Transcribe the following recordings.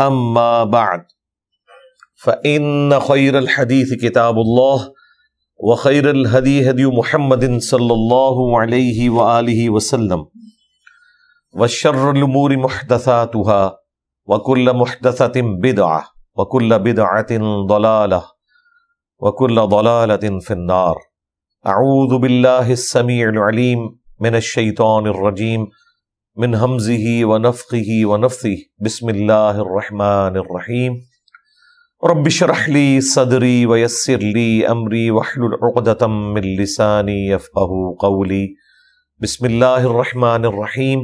أما بعد فإن خير الحديث كتاب الله وخير الهدي هدي محمد صلى الله عليه وآله وسلم وشر الأمور محدثاتها وكل محدثة بدعة وكل بدعة ضلالة وكل ضلالة في النار أعوذ بالله السميع العليم من الشيطان الرجيم من همزه ونفخه ونفثه بسم الله الرحمن الرحيم رب اشرح لي صدري ويسر لي امري واحلل عقدة من لساني يفقهوا قولي بسم الله الرحمن الرحيم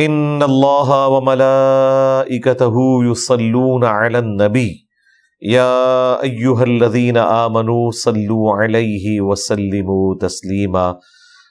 ان الله وملائكته يصلون على النبي يا ايها الذين امنوا صلوا عليه وسلموا تسليما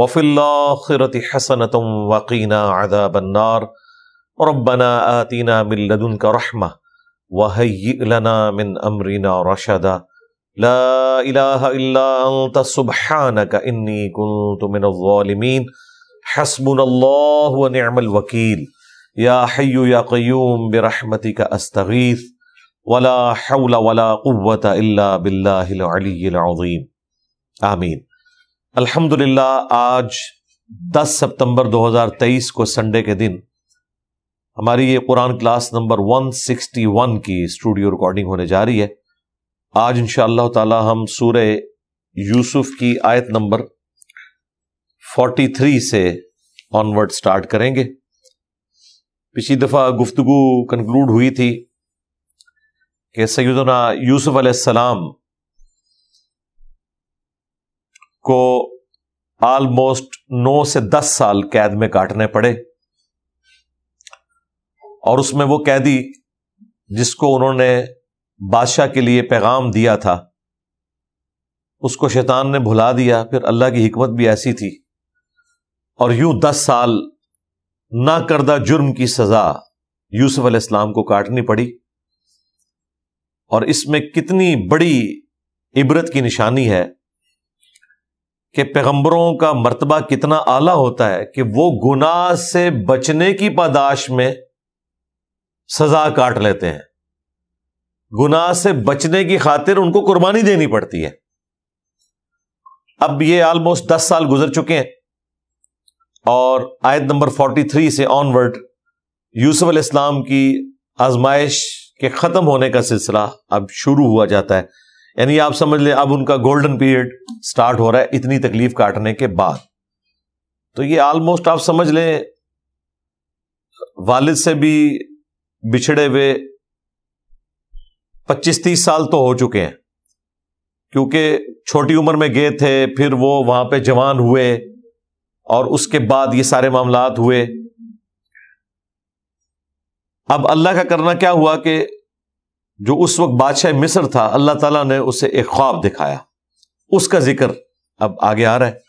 وفي الآخرة حسنة وقنا عذاب النار ربنا آتنا من لدنك رحمة وهيئ لنا من أمرنا رشدا لا إله إلا أنت سبحانك إني كنت من الظالمين حسبنا الله ونعم الوكيل يا حي يا قيوم برحمتك أستغيث ولا حول ولا قوة إلا بالله العلي العظيم آمين अल्हम्दुलिल्लाह आज 10 सितंबर 2023 को संडे के दिन हमारी ये कुरान क्लास नंबर 161 की स्टूडियो रिकॉर्डिंग होने जा रही है आज इन ताला हम सूर्य यूसुफ की आयत नंबर 43 से ऑनवर्ड स्टार्ट करेंगे पिछली दफ़ा गुफ्तगु कंक्लूड हुई थी कि सैदना यूसुफ़ सलाम को ऑलमोस्ट नौ से दस साल कैद में काटने पड़े और उसमें वो कैदी जिसको उन्होंने बादशाह के लिए पैगाम दिया था उसको शैतान ने भुला दिया फिर अल्लाह की हिकमत भी ऐसी थी और यूं दस साल ना करदा जुर्म की सजा यूसुफ अलैहिस्सलाम को काटनी पड़ी और इसमें कितनी बड़ी इबरत की निशानी है कि पैगंबरों का मर्तबा कितना आला होता है कि वो गुनाह से बचने की पादाश में सजा काट लेते हैं गुनाह से बचने की खातिर उनको कुर्बानी देनी पड़ती है अब ये ऑलमोस्ट दस साल गुजर चुके हैं और आयत नंबर फोर्टी थ्री से ऑनवर्ड यूसुफ इस्लाम की आजमाइश के खत्म होने का सिलसिला अब शुरू हुआ जाता है यानी आप समझ लें अब उनका गोल्डन पीरियड स्टार्ट हो रहा है इतनी तकलीफ काटने के बाद तो ये ऑलमोस्ट आप समझ लें वालिद से भी बिछड़े हुए पच्चीस तीस साल तो हो चुके हैं क्योंकि छोटी उम्र में गए थे फिर वो वहां पे जवान हुए और उसके बाद ये सारे मामलात हुए अब अल्लाह का करना क्या हुआ कि जो उस वक्त बादशाह मिस्र था अल्लाह तला ने उसे एक ख्वाब दिखाया उसका जिक्र अब आगे आ रहा है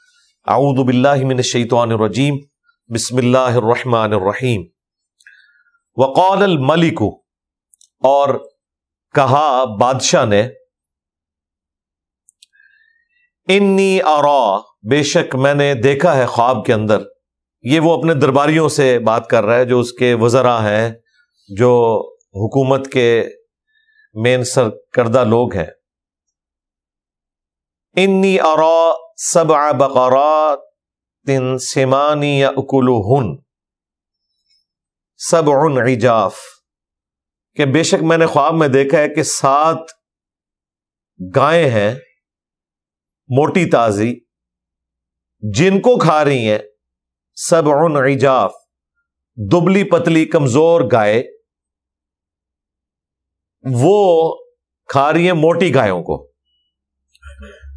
आऊदबिल्लिन शैतानरजीम बिसमीम वक़ौल मलिक और कहा बादशाह ने इन्नी आरा बेशक मैंने देखा है ख्वाब के अंदर ये वो अपने दरबारियों से बात कर रहा है जो उसके वजरा हैं जो हुकूमत के मेंसर करदा लोग हैं इन्नी अरा सब आ तिन सिमानी या उकुलुहन सब इजाफ के बेशक मैंने ख्वाब में देखा है कि सात गाय हैं मोटी ताजी जिनको खा रही हैं सब इजाफ दुबली पतली कमजोर गाय वो खा रही है मोटी गायों को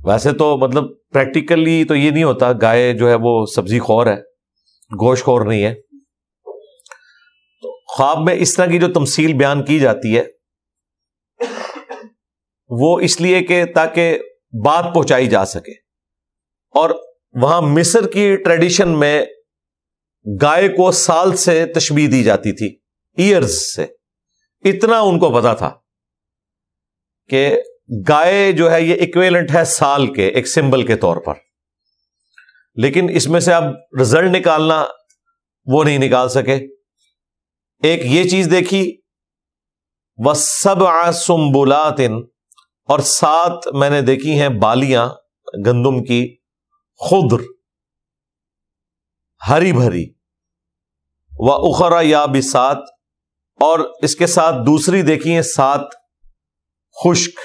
वैसे तो मतलब प्रैक्टिकली तो ये नहीं होता गाय जो है वो सब्जी खौर है गोश खौर नहीं है तो ख्वाब में इस तरह की जो तमसील बयान की जाती है वो इसलिए कि ताकि बात पहुंचाई जा सके और वहां मिस्र की ट्रेडिशन में गाय को साल से तशबी दी जाती थी ईयर्स से इतना उनको पता था कि गाय जो है ये इक्वेलेंट है साल के एक सिंबल के तौर पर लेकिन इसमें से अब रिजल्ट निकालना वो नहीं निकाल सके एक ये चीज देखी वह सब आसुम्बुलातिन और सात मैंने देखी हैं बालियां गंदुम की खुद्र हरी भरी व उखरा या बिसात और इसके साथ दूसरी देखिए सात खुश्क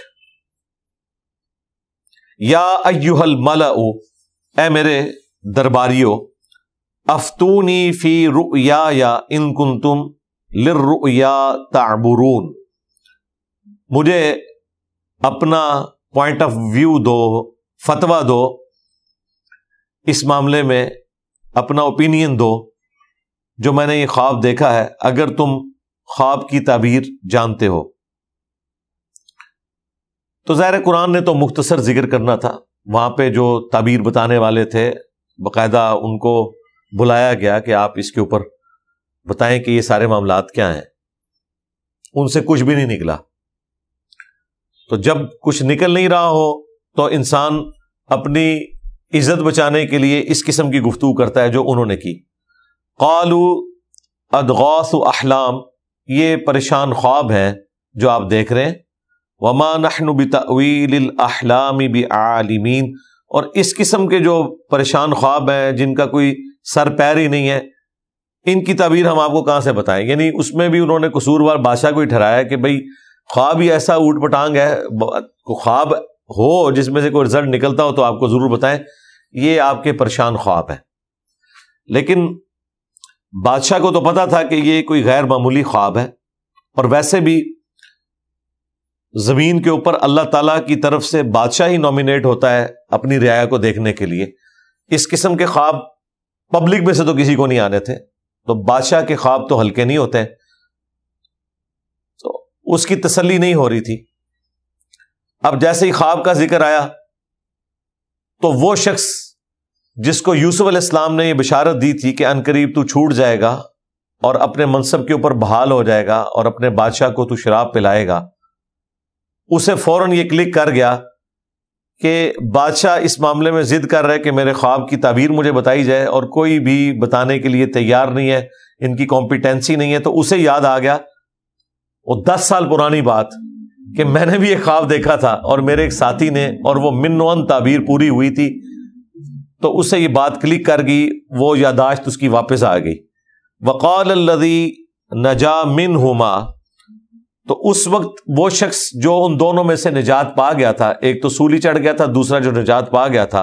या अयुहल मला ए मेरे दरबारियो अफतूनी फी रु या इन कुन तुम या ताबुरून मुझे अपना पॉइंट ऑफ व्यू दो फतवा दो इस मामले में अपना ओपिनियन दो जो मैंने ये ख्वाब देखा है अगर तुम ख्वाब की ताबीर जानते हो तो ज़ाहिर कुरान ने तो मुख्तसर जिक्र करना था वहां पर जो ताबीर बताने वाले थे बाकायदा उनको बुलाया गया कि आप इसके ऊपर बताएं कि ये सारे मामला क्या हैं उनसे कुछ भी नहीं निकला तो जब कुछ निकल नहीं रहा हो तो इंसान अपनी इज्जत बचाने के लिए इस किस्म की गुफ्तू करता है जो उन्होंने की कालू अदगास अहलाम ये परेशान ख्वाब हैं जो आप देख रहे हैं वमा नहनु बतवीलामी बलमीन और इस किस्म के जो परेशान ख्वाब हैं जिनका कोई सर पैर ही नहीं है इनकी तबीर हम आपको कहाँ से बताएं यानी उसमें भी उन्होंने कसूरवार बादशाह को ही ठहराया कि भाई ख्वाब ही ऐसा ऊट पटांग है ख्वाब हो जिसमें से कोई रिजल्ट निकलता हो तो आपको ज़रूर बताएं ये आपके परेशान ख्वाब हैं लेकिन बादशाह को तो पता था कि ये कोई गैर मामूली ख्वाब है और वैसे भी जमीन के ऊपर अल्लाह ताला की तरफ से बादशाह ही नॉमिनेट होता है अपनी रियाया को देखने के लिए इस किस्म के ख्वाब पब्लिक में से तो किसी को नहीं आने थे तो बादशाह के ख्वाब तो हल्के नहीं होते तो उसकी तसली नहीं हो रही थी अब जैसे ही ख्वाब का जिक्र आया तो वो शख्स जिसको यूसुफ इस्लाम ने यह बिशारत दी थी कि अनकरीब तू छूट जाएगा और अपने मनसब के ऊपर बहाल हो जाएगा और अपने बादशाह को तू शराब पिलाएगा उसे फौरन ये क्लिक कर गया कि बादशाह इस मामले में ज़िद कर रहे कि मेरे ख्वाब की ताबीर मुझे बताई जाए और कोई भी बताने के लिए तैयार नहीं है इनकी कॉम्पिटेंसी नहीं है तो उसे याद आ गया वो दस साल पुरानी बात कि मैंने भी एक ख्वाब देखा था और मेरे एक साथी ने और वो मिनवन ताबीर पूरी हुई थी तो उससे ये बात क्लिक कर गई वो यादाश्त उसकी वापस आ गई वक़ाल लदी नजा मिन हुमा तो उस वक्त वो शख्स जो उन दोनों में से निजात पा गया था एक तो सूली चढ़ गया था दूसरा जो निजात पा गया था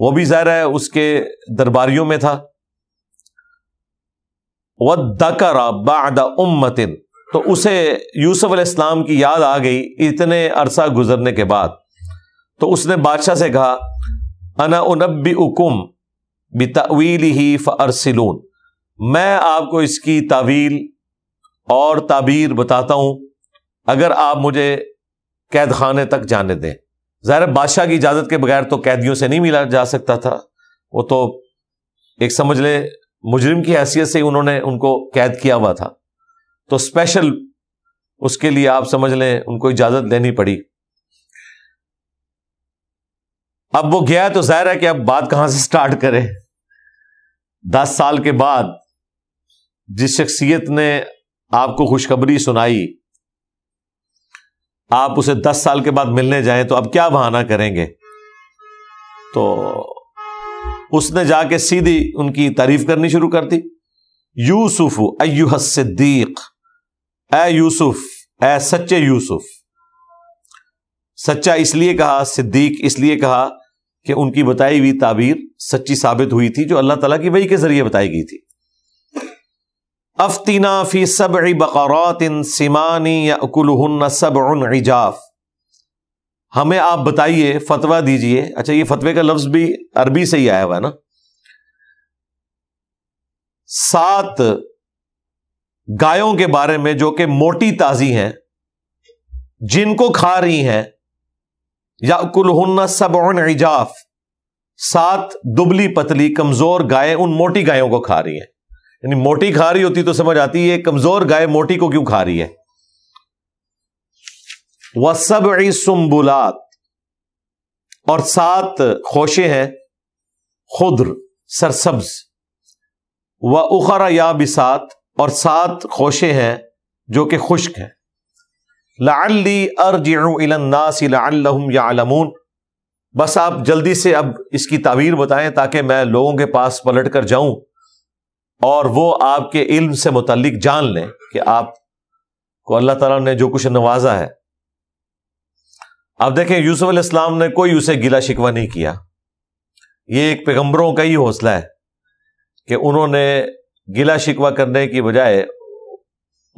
वो भी ज़ाहिर है उसके दरबारियों में था वकरा बादा उम्मतिन तो उसे यूसुफ इस्लाम की याद आ गई इतने अरसा गुजरने के बाद तो उसने बादशाह से कहा अना उनबी उकुम बितावील ही फरसलून मैं आपको इसकी तावील और ताबीर बताता हूं अगर आप मुझे कैद खाने तक जाने दें ज़ाहिर बादशाह की इजाज़त के बगैर तो कैदियों से नहीं मिला जा सकता था वो तो एक समझ ले मुजरिम की हैसियत से ही उन्होंने उनको कैद किया हुआ था तो स्पेशल उसके लिए आप समझ लें उनको इजाज़त लेनी पड़ी अब वो गया तो जाहिर है कि अब बात कहां से स्टार्ट करें दस साल के बाद जिस शख्सियत ने आपको खुशखबरी सुनाई आप उसे दस साल के बाद मिलने जाएं तो अब क्या बहाना करेंगे तो उसने जाके सीधी उनकी तारीफ करनी शुरू कर दी यूसुफ अयुह सिद्दीक ए यूसुफ ए सच्चे यूसुफ सच्चा इसलिए कहा सिद्दीक इसलिए कहा कि उनकी बताई हुई ताबीर सच्ची साबित हुई थी जो अल्लाह तला की वही के जरिए बताई गई थी अफतीना फी सब बकौरत इन सिमानी या अकुलहन सब इजाफ हमें आप बताइए फतवा दीजिए अच्छा ये फतवे का लफ्ज भी अरबी से ही आया हुआ है ना सात गायों के बारे में जो कि मोटी ताजी हैं जिनको खा रही हैं याकुलहन्ना सब इजाफ सात दुबली पतली कमजोर गाय उन मोटी गायों को खा रही है यानी मोटी खा रही होती तो समझ आती है कमजोर गाय मोटी को क्यों खा रही है वह सब सुम्बुलात और सात खोशे हैं खुद्र सरसब्ज व उखरा या बिसात और सात खोशे हैं जो कि खुश्क हैं लाली बस आप जल्दी से अब इसकी तावीर बताएं ताकि मैं लोगों के पास पलट कर जाऊं और वो आपके इल्म से मुतलिक जान लें कि आप को अल्लाह ताला ने जो कुछ नवाजा है अब देखें यूसुफ इस्लाम ने कोई उसे गिला शिकवा नहीं किया ये एक पैगम्बरों का ही हौसला है कि उन्होंने गिला शिकवा करने की बजाय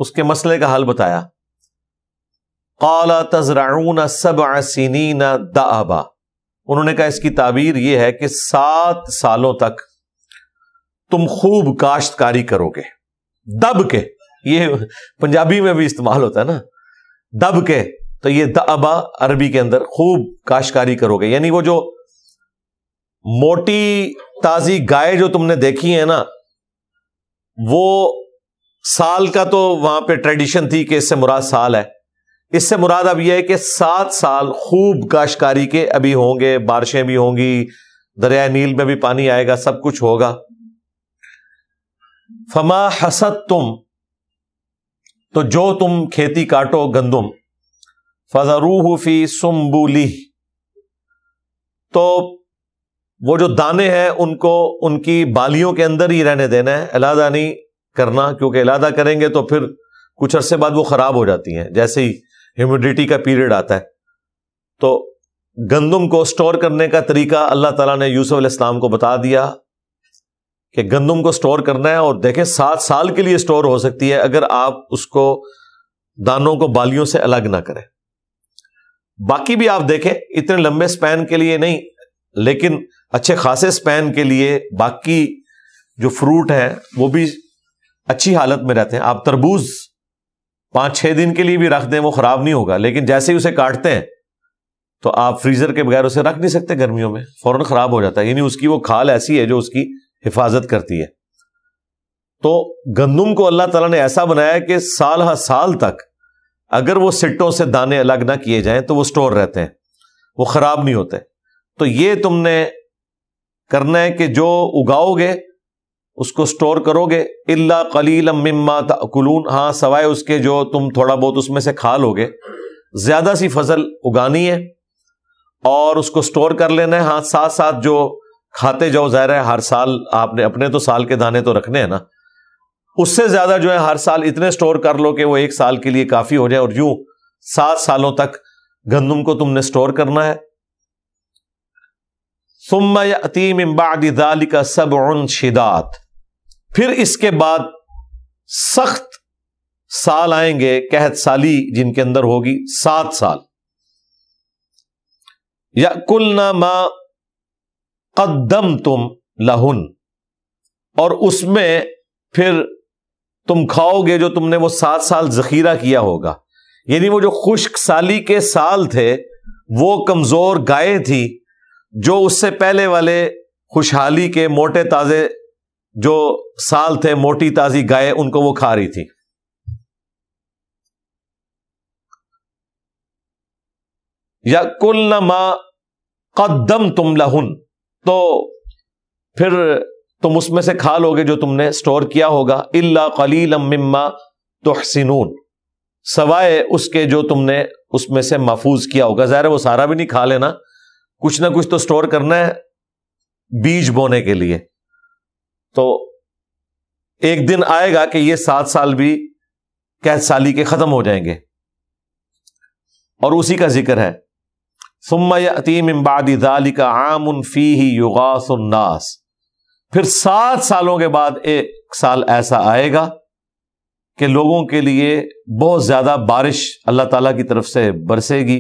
उसके मसले का हल बताया काला तजराउन सब न दबा उन्होंने कहा इसकी ताबीर यह है कि सात सालों तक तुम खूब काश्तकारी करोगे दब के ये पंजाबी में भी इस्तेमाल होता है ना दब के तो ये दबा अरबी के अंदर खूब काश्तकारी करोगे यानी वो जो मोटी ताजी गाय जो तुमने देखी है ना वो साल का तो वहां पे ट्रेडिशन थी कि इससे मुराद साल है इससे मुराद अब यह है कि सात साल खूब काशकारी के अभी होंगे बारिशें भी होंगी दरिया नील में भी पानी आएगा सब कुछ होगा फमा हसत तुम तो जो तुम खेती काटो गंदुम फजरूह फी सुम्बुली तो वो जो दाने हैं उनको उनकी बालियों के अंदर ही रहने देना है अलादा नहीं करना क्योंकि अलादा करेंगे तो फिर कुछ अरसे बाद वो खराब हो जाती हैं जैसे ही ह्यूमिडिटी का पीरियड आता है तो गंदम को स्टोर करने का तरीका अल्लाह तला ने यूसुफ इस्लाम को बता दिया कि गंदम को स्टोर करना है और देखें सात साल के लिए स्टोर हो सकती है अगर आप उसको दानों को बालियों से अलग ना करें बाकी भी आप देखें इतने लंबे स्पैन के लिए नहीं लेकिन अच्छे खासे स्पैन के लिए बाकी जो फ्रूट हैं वो भी अच्छी हालत में रहते हैं आप तरबूज पांच छह दिन के लिए भी रख दें वो खराब नहीं होगा लेकिन जैसे ही उसे काटते हैं तो आप फ्रीजर के बगैर उसे रख नहीं सकते गर्मियों में फौरन खराब हो जाता है यानी उसकी वो खाल ऐसी है जो उसकी हिफाजत करती है तो गंदुम को अल्लाह तला ने ऐसा बनाया कि साल हर साल तक अगर वो सिट्टों से दाने अलग ना किए जाए तो वो स्टोर रहते हैं वो खराब नहीं होते तो ये तुमने करना है कि जो उगाओगे उसको स्टोर करोगे इल्ला कलील मम्मा तकुलून हाँ सवाए उसके जो तुम थोड़ा बहुत उसमें से खा लोगे ज्यादा सी फसल उगानी है और उसको स्टोर कर लेना है हाँ साथ साथ जो खाते जाओ जाहिर है हर साल आपने अपने तो साल के दाने तो रखने हैं ना उससे ज्यादा जो है हर साल इतने स्टोर कर लो कि वो एक साल के लिए काफी हो जाए और यूं सात सालों तक गंदम को तुमने स्टोर करना है सुम्मा इम्बादी दाली का सब शिदात फिर इसके बाद सख्त साल आएंगे कहत साली जिनके अंदर होगी सात साल या कुल मा कदम तुम लहुन और उसमें फिर तुम खाओगे जो तुमने वो सात साल जखीरा किया होगा यानी वो जो खुश्क साली के साल थे वो कमजोर गायें थी जो उससे पहले वाले खुशहाली के मोटे ताजे जो साल थे मोटी ताजी गाय उनको वो खा रही थी या कुल नमा कदम तुम लहुन तो फिर तुम उसमें से खा लोगे जो तुमने स्टोर किया होगा इल्ला कलील मिम्मा तोहसिनून सवाए उसके जो तुमने उसमें से महफूज किया होगा जहरा वो सारा भी नहीं खा लेना कुछ ना कुछ तो स्टोर करना है बीज बोने के लिए तो एक दिन आएगा कि ये सात साल भी कैद साली के खत्म हो जाएंगे और उसी का जिक्र है सुम्मतीम इम्बादी दाली का आम फी ही युगासनास फिर सात सालों के बाद एक साल ऐसा आएगा कि लोगों के लिए बहुत ज़्यादा बारिश अल्लाह ताला की तरफ से बरसेगी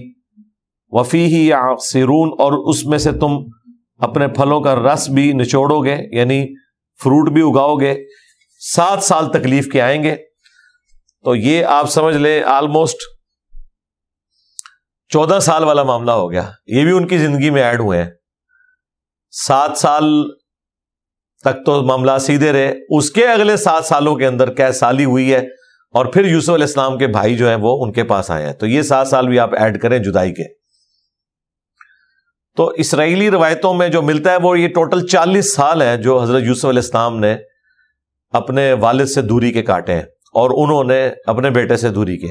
वफ़ी ही या सिरून और उसमें से तुम अपने फलों का रस भी निचोड़ोगे यानी फ्रूट भी उगाओगे सात साल तकलीफ के आएंगे तो ये आप समझ लें ऑलमोस्ट चौदह साल वाला मामला हो गया ये भी उनकी जिंदगी में ऐड हुए हैं सात साल तक तो मामला सीधे रहे उसके अगले सात सालों के अंदर क्या साली हुई है और फिर यूसुफ इस्लाम के भाई जो है वो उनके पास आए हैं तो ये सात साल भी आप ऐड करें जुदाई के तो इसराइली रवायतों में जो मिलता है वो ये टोटल चालीस साल है जो हजरत यूसुफ अलैहिस्सलाम ने अपने वालिद से दूरी के काटे हैं और उन्होंने अपने बेटे से दूरी के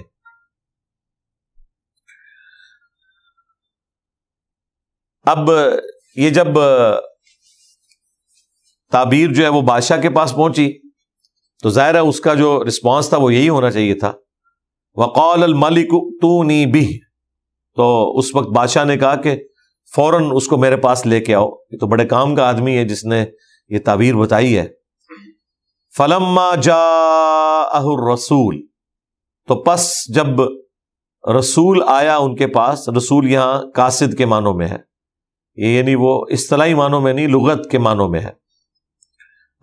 अब ये जब ताबीर जो है वो बादशाह के पास पहुंची तो जाहिर है उसका जो रिस्पांस था वो यही होना चाहिए था वकौल मलिक तू नी भी तो उस वक्त बादशाह ने कहा कि फौरन उसको मेरे पास लेके आओ ये तो बड़े काम का आदमी है जिसने ये ताबीर बताई है फलम्मा जा रसूल तो पस जब रसूल आया उनके पास रसूल यहां कासिद के मानों में है ये यानी वो इस्तलाई मानों में नहीं लुगत के मानों में है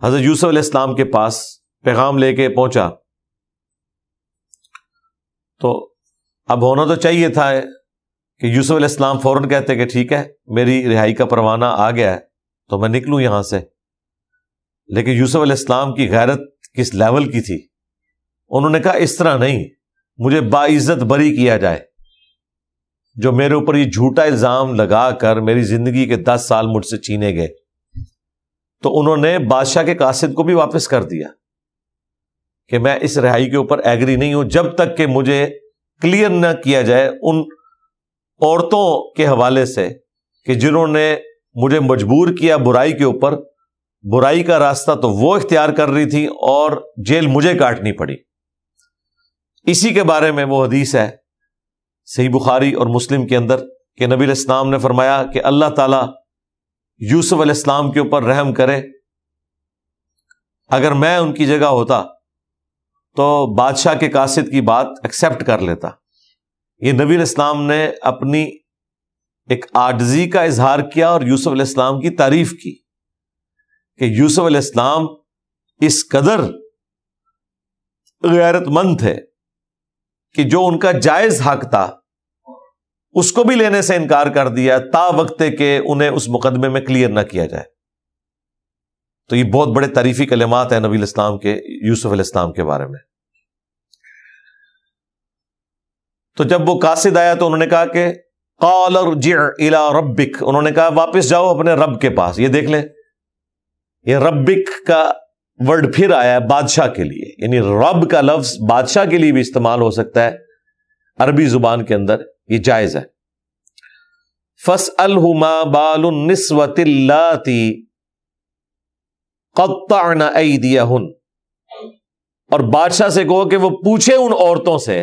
हजरत यूसुफ इस्लाम के पास पैगाम लेके पहुंचा तो अब होना तो चाहिए था कि यूसुफ इस्लाम फ़ौरन कहते कि ठीक है मेरी रिहाई का परवाना आ गया है तो मैं निकलूँ यहां से लेकिन यूसुफ इस्लाम की गैरत किस लेवल की थी उन्होंने कहा इस तरह नहीं मुझे बाइज्जत बरी किया जाए जो मेरे ऊपर ये झूठा इल्ज़ाम लगा कर मेरी ज़िंदगी के दस साल मुझसे छीने गए तो उन्होंने बादशाह के कासिद को भी वापस कर दिया कि मैं इस रिहाई के ऊपर एग्री नहीं हूं जब तक कि मुझे क्लियर ना किया जाए उन औरतों के हवाले से कि जिन्होंने मुझे मजबूर किया बुराई के ऊपर बुराई का रास्ता तो वो इख्तियार कर रही थी और जेल मुझे काटनी पड़ी इसी के बारे में वो हदीस है सही बुखारी और मुस्लिम के अंदर कि नबी इस्लाम ने फरमाया कि अल्लाह ताला यूसुफ अलैहिस्सलाम के ऊपर रहम करे अगर मैं उनकी जगह होता तो बादशाह के कासिद की बात एक्सेप्ट कर लेता ये नबी इस्लाम ने अपनी एक आर्जी का इजहार किया और यूसुफ इस्लाम की तारीफ की कि यूसुफ इस्लाम इस कदर गैरतमंद थे कि जो उनका जायज हक था उसको भी लेने से इनकार कर दिया ता वक्त के उन्हें उस मुकदमे में क्लियर ना किया जाए तो ये बहुत बड़े तारीफी कलमात हैं नबी इस्लाम के यूसुफ इस्लाम के बारे में तो जब वो कासिद आया तो उन्होंने कहा कि कॉलर इला रब्बिक उन्होंने कहा वापिस जाओ अपने रब के पास ये देख लें ये रब्बिक का वर्ड फिर आया है बादशाह के लिए यानी रब का लफ्ज बादशाह के लिए भी इस्तेमाल हो सकता है अरबी जुबान के अंदर ये जायज है फस अलहुमा बालती कत्ता और बादशाह से कहो कि वो पूछे उन औरतों से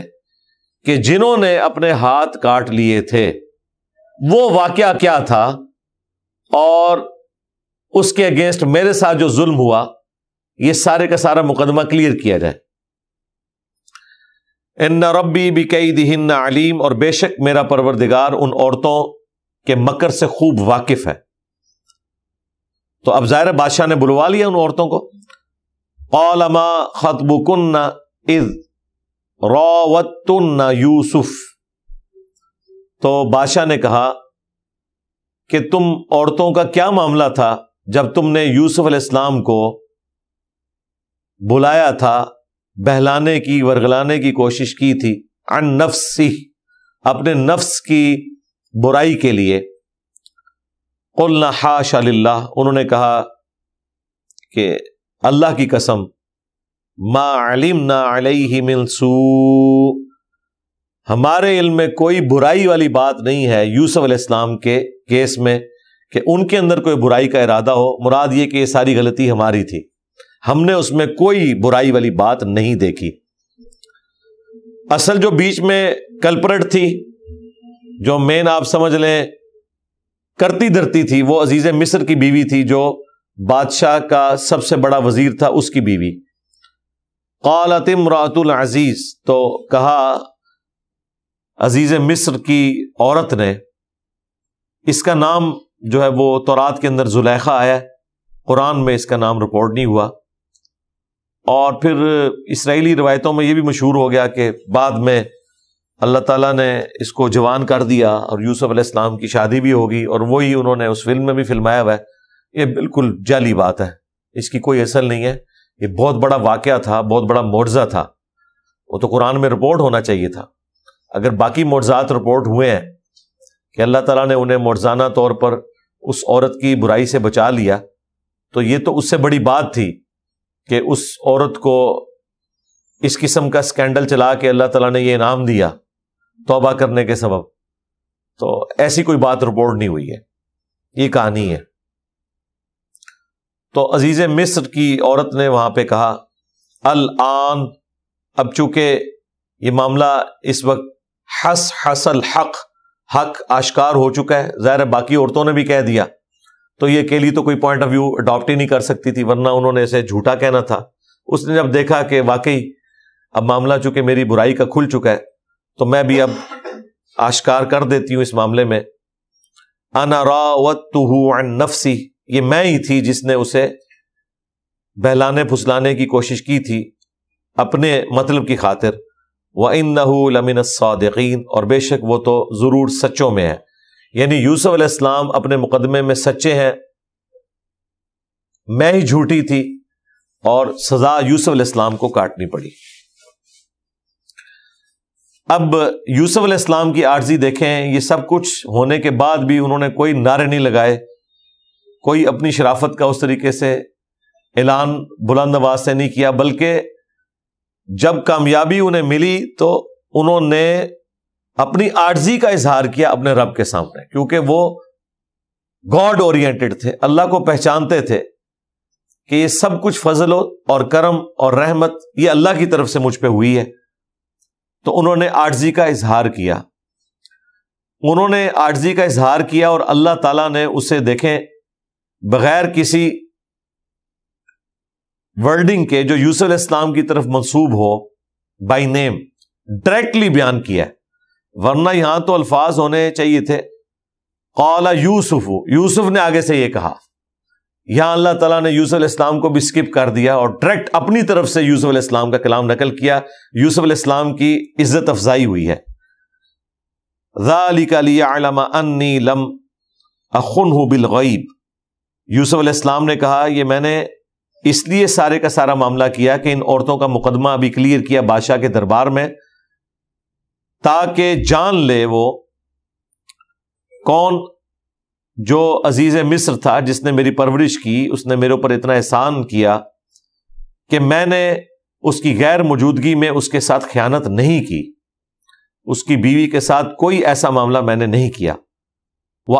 कि जिन्होंने अपने हाथ काट लिए थे वो वाक्य क्या था और उसके अगेंस्ट मेरे साथ जो जुल्म हुआ ये सारे का सारा मुकदमा क्लियर किया जाए इन रबी बिकई दिहिन अलीम और बेशक मेरा परवरदिगार उन औरतों के मकर से खूब वाकिफ है तो अब जाहिर बादशाह ने बुलवा लिया उन औरतों को कौलमा खतबुकन्ना इज रौवतुन यूसुफ तो बादशाह ने कहा कि तुम औरतों का क्या मामला था जब तुमने यूसुफ इस्लाम को बुलाया था बहलाने की वरगलाने की कोशिश की थी अन नफ्सी अपने नफ्स की बुराई के लिए कुल्ला हाश अल्लाह उन्होंने कहा कि अल्लाह की कसम मालिम ना अलसू हमारे इल्म में कोई बुराई वाली बात नहीं है यूसुफ अलैहिस्सलाम के केस में कि उनके अंदर कोई बुराई का इरादा हो मुराद ये कि ये सारी गलती हमारी थी हमने उसमें कोई बुराई वाली बात नहीं देखी असल जो बीच में कल्परट थी जो मेन आप समझ लें करती धरती थी वो अजीज मिस्र की बीवी थी जो बादशाह का सबसे बड़ा वजीर था उसकी बीवी रातुल अजीज तो कहा अजीज मिस्र की औरत ने इसका नाम जो है वो तोरात के अंदर जुलेखा आया कुरान में इसका नाम रिपोर्ट नहीं हुआ और फिर इसराइली रिवायतों में ये भी मशहूर हो गया कि बाद में अल्लाह ताला ने इसको जवान कर दिया और यूसुफ अलैहिस्सलाम की शादी भी होगी और वही उन्होंने उस फिल्म में भी फिल्माया हुआ है ये बिल्कुल जाली बात है इसकी कोई असल नहीं है ये बहुत बड़ा वाक़ था बहुत बड़ा मुआवजा था वो तो कुरान में रिपोर्ट होना चाहिए था अगर बाकी मुआवजात रिपोर्ट हुए हैं कि अल्लाह ताला ने उन्हें मुआवजाना तौर पर उस औरत की बुराई से बचा लिया तो ये तो उससे बड़ी बात थी कि उस औरत को इस किस्म का स्कैंडल चला के अल्लाह ताला ने ये इनाम दिया तोबा करने के सबब तो ऐसी कोई बात रिपोर्ट नहीं हुई है ये कहानी है तो अजीज मिस्र की औरत ने वहां पर कहा अल आन अब चूंकि ये मामला इस वक्त हस हसल हक हक आश्कार हो चुका है ज़ाहिर बाकी औरतों ने भी कह दिया तो ये अकेली तो कोई पॉइंट ऑफ व्यू अडॉप्ट ही नहीं कर सकती थी वरना उन्होंने इसे झूठा कहना था उसने जब देखा कि वाकई अब मामला चूंकि मेरी बुराई का खुल चुका है तो मैं भी अब आश्कार कर देती हूं इस मामले में अनारावत नफसी ये मैं ही थी जिसने उसे बहलाने फुसलाने की कोशिश की थी अपने मतलब की खातिर व इन नमिन सदकिन और बेशक वो तो ज़रूर सच्चों में है यानी यूसुफ अलैहिस्सलाम अपने मुकदमे में सच्चे हैं मैं ही झूठी थी और सजा यूसुफ अलैहिस्सलाम को काटनी पड़ी अब यूसुफ अलैहिस्सलाम की आर्जी देखें ये सब कुछ होने के बाद भी उन्होंने कोई नारे नहीं लगाए कोई अपनी शराफत का उस तरीके से ऐलान बुलंद आवाज से नहीं किया बल्कि जब कामयाबी उन्हें मिली तो उन्होंने अपनी आर्जी का इजहार किया अपने रब के सामने क्योंकि वो गॉड ओरिएंटेड थे अल्लाह को पहचानते थे कि ये सब कुछ फजल और करम और रहमत ये अल्लाह की तरफ से मुझ पर हुई है तो उन्होंने आर्जी का इजहार किया उन्होंने आर्जी का इजहार किया और अल्लाह ताला ने उसे देखें बगैर किसी वर्डिंग के जो यूसुफ इस्लाम की तरफ मंसूब हो बाय नेम डायरेक्टली बयान किया है वरना यहां तो अल्फाज होने चाहिए थे कौला यूसुफ यूसुफ ने आगे से यह कहा यहां अल्लाह तला ने यूसुफ इस्लाम को भी स्किप कर दिया और डायरेक्ट अपनी तरफ से यूसुफ इस्लाम का कलाम नकल किया यूसुफ इस्लाम की इज्जत अफजाई हुई है अन्नी लम अखुन बिल गईब यूसुफ अलैहिस्सलाम ने कहा यह मैंने इसलिए सारे का सारा मामला किया कि इन औरतों का मुकदमा अभी क्लियर किया बादशाह के दरबार में ताकि जान ले वो कौन जो अजीज मिस्र था जिसने मेरी परवरिश की उसने मेरे ऊपर इतना एहसान किया कि मैंने उसकी गैर मौजूदगी में उसके साथ ख्यानत नहीं की उसकी बीवी के साथ कोई ऐसा मामला मैंने नहीं किया व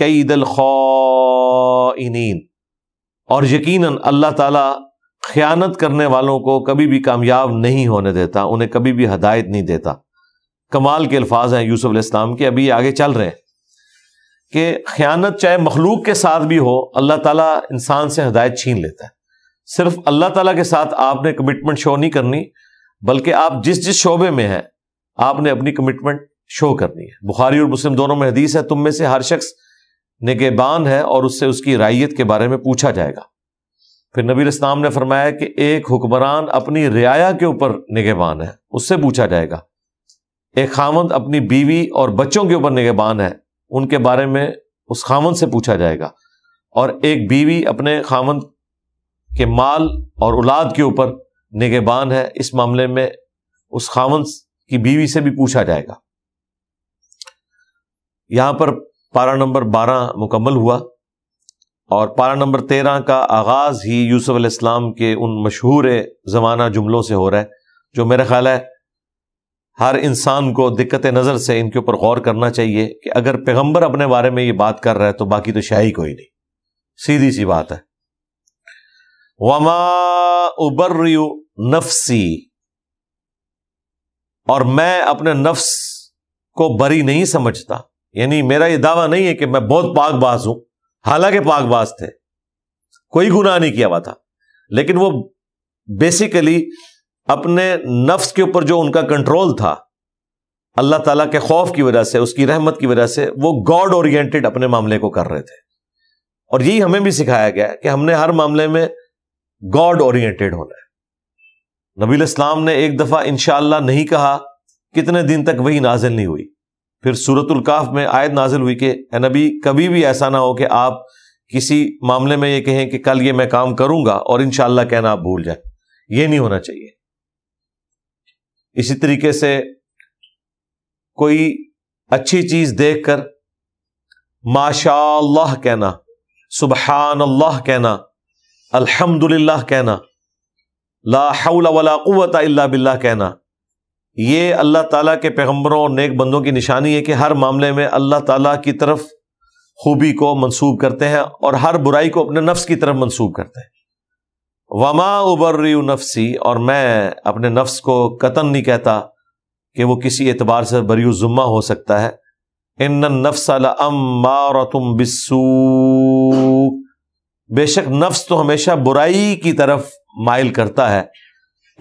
कई दल और यकीनन अल्लाह ताला ख्यानत करने वालों को कभी भी कामयाब नहीं होने देता उन्हें कभी भी हदायत नहीं देता कमाल के अल्फाज हैं यूसुफ इस्लाम के अभी आगे चल रहे हैं कि ख्यानत चाहे मखलूक के साथ भी हो अल्लाह ताला इंसान से हदायत छीन लेता है सिर्फ अल्लाह ताला के साथ आपने कमिटमेंट शो नहीं करनी बल्कि आप जिस जिस शोबे में हैं आपने अपनी कमिटमेंट शो करनी है बुखारी और मुस्लिम दोनों में हदीस है तुम में से हर शख्स निगेबान है और उससे उसकी रायत के बारे में पूछा जाएगा फिर नबी इस्लाम ने फरमाया कि एक हुक्मरान अपनी रियाया के ऊपर निगेबान है उससे पूछा जाएगा एक खामंद अपनी बीवी और बच्चों के ऊपर निगेबान है उनके बारे में उस खामंद से पूछा जाएगा और एक बीवी अपने खामंद के माल और औलाद के ऊपर निगेबान है इस मामले में उस खामंद की बीवी से भी पूछा जाएगा यहां पर पारा नंबर बारह मुकम्मल हुआ और पारा नंबर तेरह का आगाज़ ही यूसुफ अलैहिस्सलाम के उन मशहूर ज़माना जुमलों से हो रहा है जो मेरा ख्याल है हर इंसान को दिक्कत नज़र से इनके ऊपर गौर करना चाहिए कि अगर पैगम्बर अपने बारे में ये बात कर रहा है तो बाकी तो शाही कोई नहीं सीधी सी बात है वमा उबर्रयू नफसी और मैं अपने नफ्स को बरी नहीं समझता यानी मेरा यह दावा नहीं है कि मैं बहुत पाकबाज हूं हालांकि पाकबाज थे कोई गुनाह नहीं किया हुआ था लेकिन वो बेसिकली अपने नफ्स के ऊपर जो उनका कंट्रोल था अल्लाह ताला के खौफ की वजह से उसकी रहमत की वजह से वो गॉड ओरिएंटेड अपने मामले को कर रहे थे और यही हमें भी सिखाया गया कि हमने हर मामले में गॉड ओरिएंटेड होना है नबी इस्लाम ने एक दफा इंशाला नहीं कहा कितने दिन तक वही नाजिल नहीं हुई फिर सूरतुल काफ में आयद नाजिल हुई कि नबी कभी भी ऐसा ना हो कि आप किसी मामले में ये कहें कि कल ये मैं काम करूंगा और इन इनशाला कहना आप भूल जाए ये नहीं होना चाहिए इसी तरीके से कोई अच्छी चीज देख कर माशा कहना सुबहान अल्लाह कहना अल्हम्दुलिल्लाह कहना ला हौला वला कहना ये अल्लाह ताला के पैगंबरों और नेक बंदों की निशानी है कि हर मामले में अल्लाह ताला की तरफ खूबी को मंसूब करते हैं और हर बुराई को अपने नफ्स की तरफ मंसूब करते हैं वमा उबर्री नफसी और मैं अपने नफ्स को कतन नहीं कहता कि वो किसी एतबार से बरी जुम्मा हो सकता है इन नफ्स तुम बिस्सू बेशक नफ्स तो हमेशा बुराई की तरफ माइल करता है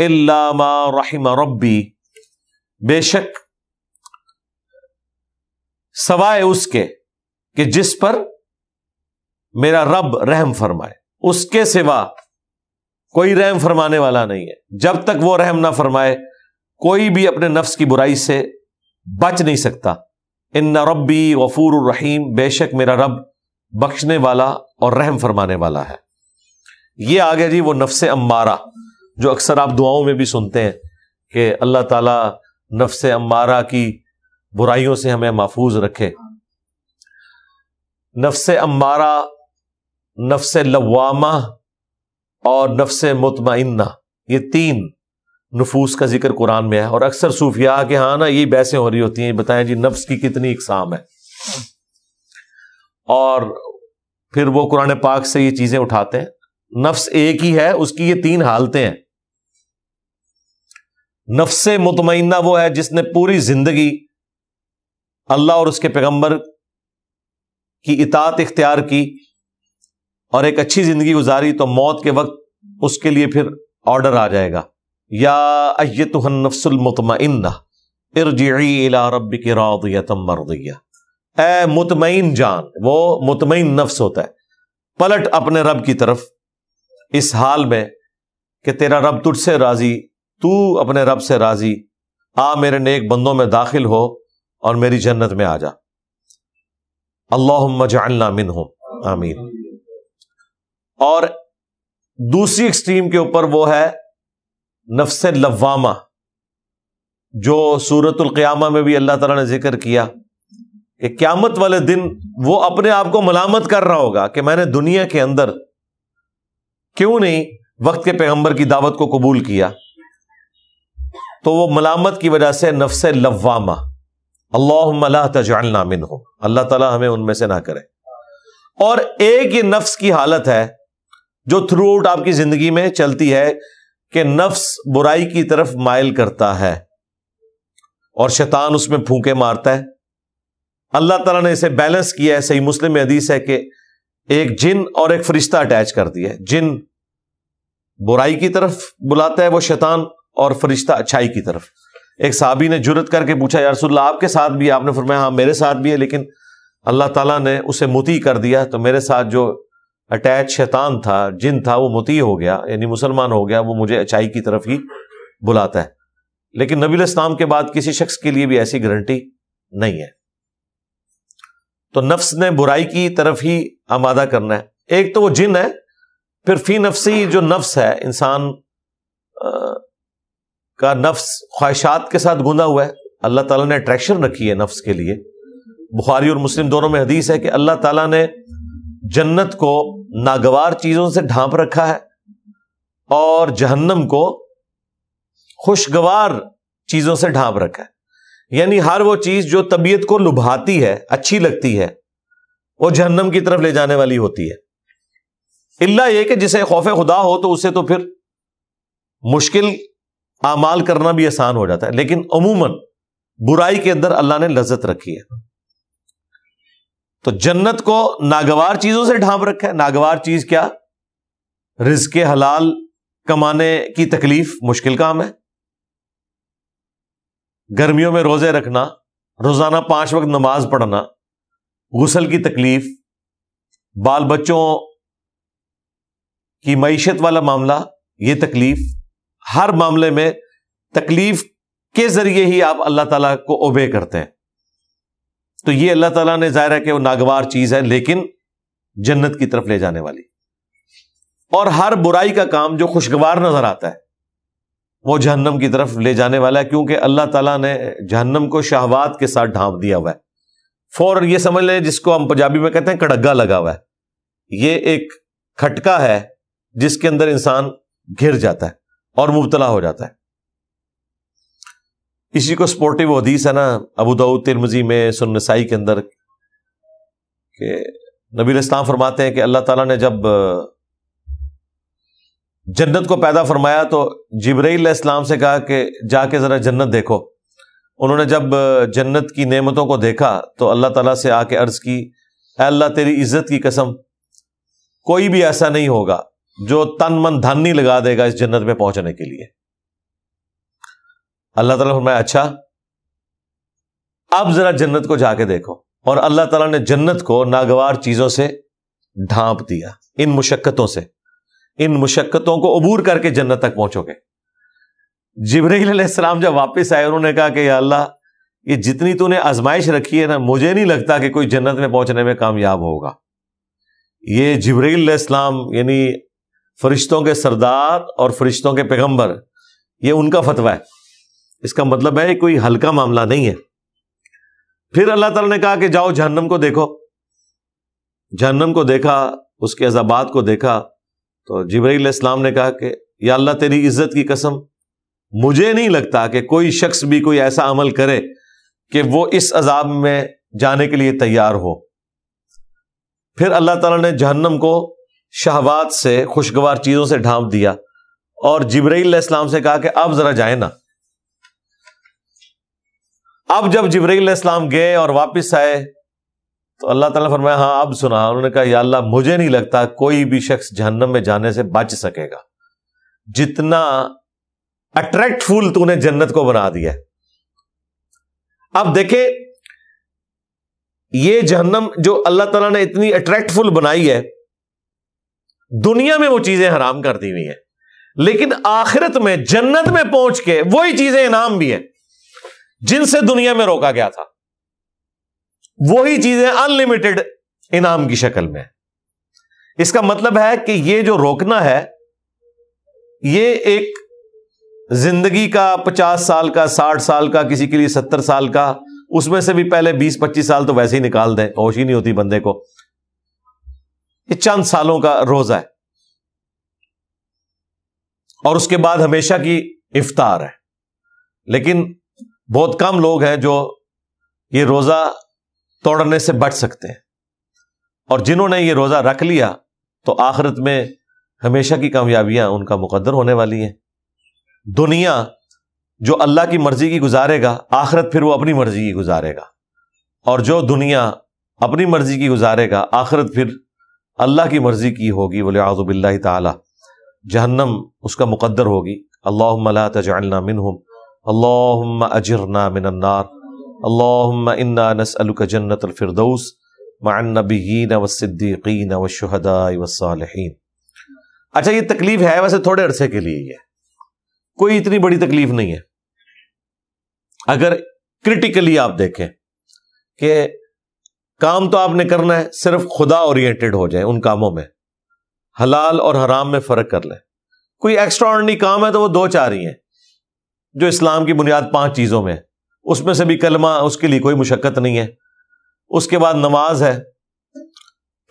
इल्लामा रबी बेशक सवाए उसके कि जिस पर मेरा रब रहम फरमाए उसके सिवा कोई रहम फरमाने वाला नहीं है जब तक वो रहम ना फरमाए कोई भी अपने नफ्स की बुराई से बच नहीं सकता इन न रबी गफूर रहीम बेशक मेरा रब बख्शने वाला और रहम फरमाने वाला है ये आ गया जी वो नफ्स अम्बारा जो अक्सर आप दुआओं में भी सुनते हैं कि अल्लाह ताला नफ्स अम्बारा की बुराइयों से हमें महफूज रखे नफ्स अम्बारा नफ्स लवामा और नफ्स मुतमना ये तीन नफूस का जिक्र कुरान में है और अक्सर सूफिया के हाँ ना ये बैसे हो रही होती हैं बताएं जी नफ्स की कितनी इकसाम है और फिर वो कुरान पाक से ये चीजें उठाते हैं नफ्स एक ही है उसकी ये तीन हालतें हैं नफ्स मुतमना वो है जिसने पूरी जिंदगी अल्लाह और उसके पैगंबर की इतात इख्तियार की और एक अच्छी जिंदगी गुजारी तो मौत के वक्त उसके लिए फिर ऑर्डर आ जाएगा या अयतुहन नफ्सुल मुतमना इरजी इला रब की रौदियतम मरदिया ए मुतम जान वो मुतमिन नफ्स होता है पलट अपने रब की तरफ इस हाल में कि तेरा रब तुझसे राजी तू अपने रब से राजी आ मेरे नेक बंदों में दाखिल हो और मेरी जन्नत में आ जा अल्लाह जालना मिन हो आमीन और दूसरी एक्सट्रीम के ऊपर वो है नफ्स लवामा जो सूरतुल क़यामा में भी अल्लाह तला ने जिक्र किया कि क्यामत वाले दिन वो अपने आप को मलामत कर रहा होगा कि मैंने दुनिया के अंदर क्यों नहीं वक्त के पैगंबर की दावत को कबूल किया तो वो मलामत की वजह से नफ्स लवामा अल्लाह तजालना मिन हो अल्लाह तला हमें उनमें से ना करे और एक ही नफ्स की हालत है जो थ्रू आउट आपकी जिंदगी में चलती है कि नफ्स बुराई की तरफ माइल करता है और शैतान उसमें फूके मारता है अल्लाह तला ने इसे बैलेंस किया है सही मुस्लिम में हदीस है कि एक जिन और एक फरिश्ता अटैच कर दिया है जिन बुराई की तरफ बुलाता है वो शैतान और फरिश्ता अच्छाई की तरफ एक साहबी ने जुरत करके पूछा यारसोल्ला आपके साथ भी आपने फरमाया हाँ मेरे साथ भी है लेकिन अल्लाह ताला ने उसे मुती कर दिया तो मेरे साथ जो अटैच शैतान था जिन था वो मुती हो गया यानी मुसलमान हो गया वो मुझे अच्छाई की तरफ ही बुलाता है लेकिन नबील इस्लाम के बाद किसी शख्स के लिए भी ऐसी गारंटी नहीं है तो नफ्स ने बुराई की तरफ ही आमादा करना है एक तो वो जिन है फिर फी नफसी जो नफ्स है इंसान का नफ्स ख्वाहिशात के साथ गुना हुआ है अल्लाह ताला ने अट्रैक्शन रखी है नफ्स के लिए बुखारी और मुस्लिम दोनों में हदीस है कि अल्लाह ताला ने जन्नत को नागवार चीजों से ढांप रखा है और जहन्नम को खुशगवार चीजों से ढांप रखा है यानी हर वो चीज जो तबीयत को लुभाती है अच्छी लगती है वो जहन्नम की तरफ ले जाने वाली होती है इल्ला ये कि जिसे खौफ खुदा हो तो उसे तो फिर मुश्किल अमाल करना भी आसान हो जाता है लेकिन अमूमन बुराई के अंदर अल्लाह ने लज्जत रखी है तो जन्नत को नागवार चीजों से ढांप रखा है नागवार चीज क्या रिस्क हलाल कमाने की तकलीफ मुश्किल काम है गर्मियों में रोजे रखना रोजाना पांच वक्त नमाज पढ़ना गुसल की तकलीफ बाल बच्चों की मीशत वाला मामला ये तकलीफ हर मामले में तकलीफ के जरिए ही आप अल्लाह ताला को ओबे करते हैं तो ये अल्लाह ताला ने जाहिर है कि वो नागवार चीज है लेकिन जन्नत की तरफ ले जाने वाली और हर बुराई का काम जो खुशगवार नजर आता है वो जहन्नम की तरफ ले जाने वाला है क्योंकि अल्लाह ताला ने जहन्नम को शाहवात के साथ ढांप दिया हुआ है फौर यह समझ लें जिसको हम पंजाबी में कहते हैं कड़ग्गा लगा हुआ है ये एक खटका है जिसके अंदर इंसान घिर जाता है और मुबतला हो जाता है इसी को स्पोर्टिव हदीस है ना अबू दाऊद तिरमजी में सुनसाई के अंदर के नबी इस्लाम फरमाते हैं कि अल्लाह ताला ने जब जन्नत को पैदा फरमाया तो जिब्रैल इस्लाम से कहा कि जाके ज़रा जन्नत देखो उन्होंने जब जन्नत की नेमतों को देखा तो अल्लाह ताला से आके अर्ज़ की अल्लाह तेरी इज़्ज़त की कसम कोई भी ऐसा नहीं होगा जो तन मन धन नहीं लगा देगा इस जन्नत में पहुंचने के लिए अल्लाह ताला फरमाया अच्छा अब जरा जन्नत को जाके देखो और अल्लाह तला ने जन्नत को नागवार चीजों से ढांप दिया इन मुशक्कतों से इन मुशक्कतों को अबूर करके जन्नत तक पहुंचोगे जबरीसलाम जब वापस आए उन्होंने कहा कि अल्लाह ये जितनी तूने आजमाइश रखी है ना मुझे नहीं लगता कि कोई जन्नत में पहुंचने में कामयाब होगा ये जबरील इस्लाम यानी फरिश्तों के सरदार और फरिश्तों के पैगंबर ये उनका फतवा है इसका मतलब है कोई हल्का मामला नहीं है फिर अल्लाह ताला ने कहा कि जाओ जहन्नम को देखो जहनम को देखा उसके अजाबात को देखा तो जिब्रील इस्लाम ने कहा कि या अल्लाह तेरी इज्जत की कसम मुझे नहीं लगता कि कोई शख्स भी कोई ऐसा अमल करे कि वो इस अजाब में जाने के लिए तैयार हो फिर अल्लाह तला ने जहन्नम को शहवात से खुशगवार चीजों से ढांप दिया और जिब्राइल इस्लाम से कहा कि अब जरा जाए ना अब जब जिब्राइल इस्लाम गए और वापिस आए तो अल्लाह ताला फरमाया हाँ अब सुना उन्होंने कहा या अल्लाह मुझे नहीं लगता कोई भी शख्स जहन्नम में जाने से बच सकेगा जितना अट्रैक्टफुल तूने जन्नत को बना दिया अब देखे ये जहन्नम जो अल्लाह तला ने इतनी अट्रैक्टफुल बनाई है दुनिया में वो चीजें हराम कर दी हुई हैं लेकिन आखिरत में जन्नत में पहुंच के वही चीजें इनाम भी हैं जिनसे दुनिया में रोका गया था वही चीजें अनलिमिटेड इनाम की शक्ल में इसका मतलब है कि ये जो रोकना है ये एक जिंदगी का पचास साल का साठ साल का किसी के लिए सत्तर साल का उसमें से भी पहले बीस पच्चीस साल तो वैसे ही निकाल दें होश ही नहीं होती बंदे को ये चंद सालों का रोजा है और उसके बाद हमेशा की इफ्तार है लेकिन बहुत कम लोग हैं जो ये रोजा तोड़ने से बच सकते हैं और जिन्होंने ये रोजा रख लिया तो आखिरत में हमेशा की कामयाबियां उनका मुकदर होने वाली हैं दुनिया जो अल्लाह की मर्जी की गुजारेगा आखिरत फिर वो अपनी मर्जी की गुजारेगा और जो दुनिया अपनी मर्जी की गुजारेगा आखिरत फिर अल्लाह की मर्जी की होगी बोले आज़ुबिल्ला ताला उसका मुकद्दर होगी अल्लाह तजालना मिन हम अल्लाम अजरना मिनन्नार अल्लाम इन्ना नसअलुक जन्नत अलफिरदौस मनबीन वसिद्दीकीन वशहदा अच्छा ये तकलीफ है वैसे थोड़े अरसे के लिए ये कोई इतनी बड़ी तकलीफ नहीं है अगर क्रिटिकली आप देखें कि काम तो आपने करना है सिर्फ खुदा ओरिएंटेड हो जाए उन कामों में हलाल और हराम में फर्क कर लें कोई एक्स्ट्रा ऑर्डनरी काम है तो वो दो चार ही है जो इस्लाम की बुनियाद पांच चीज़ों में उसमें से भी कलमा उसके लिए कोई मुशक्क़त नहीं है उसके बाद नमाज है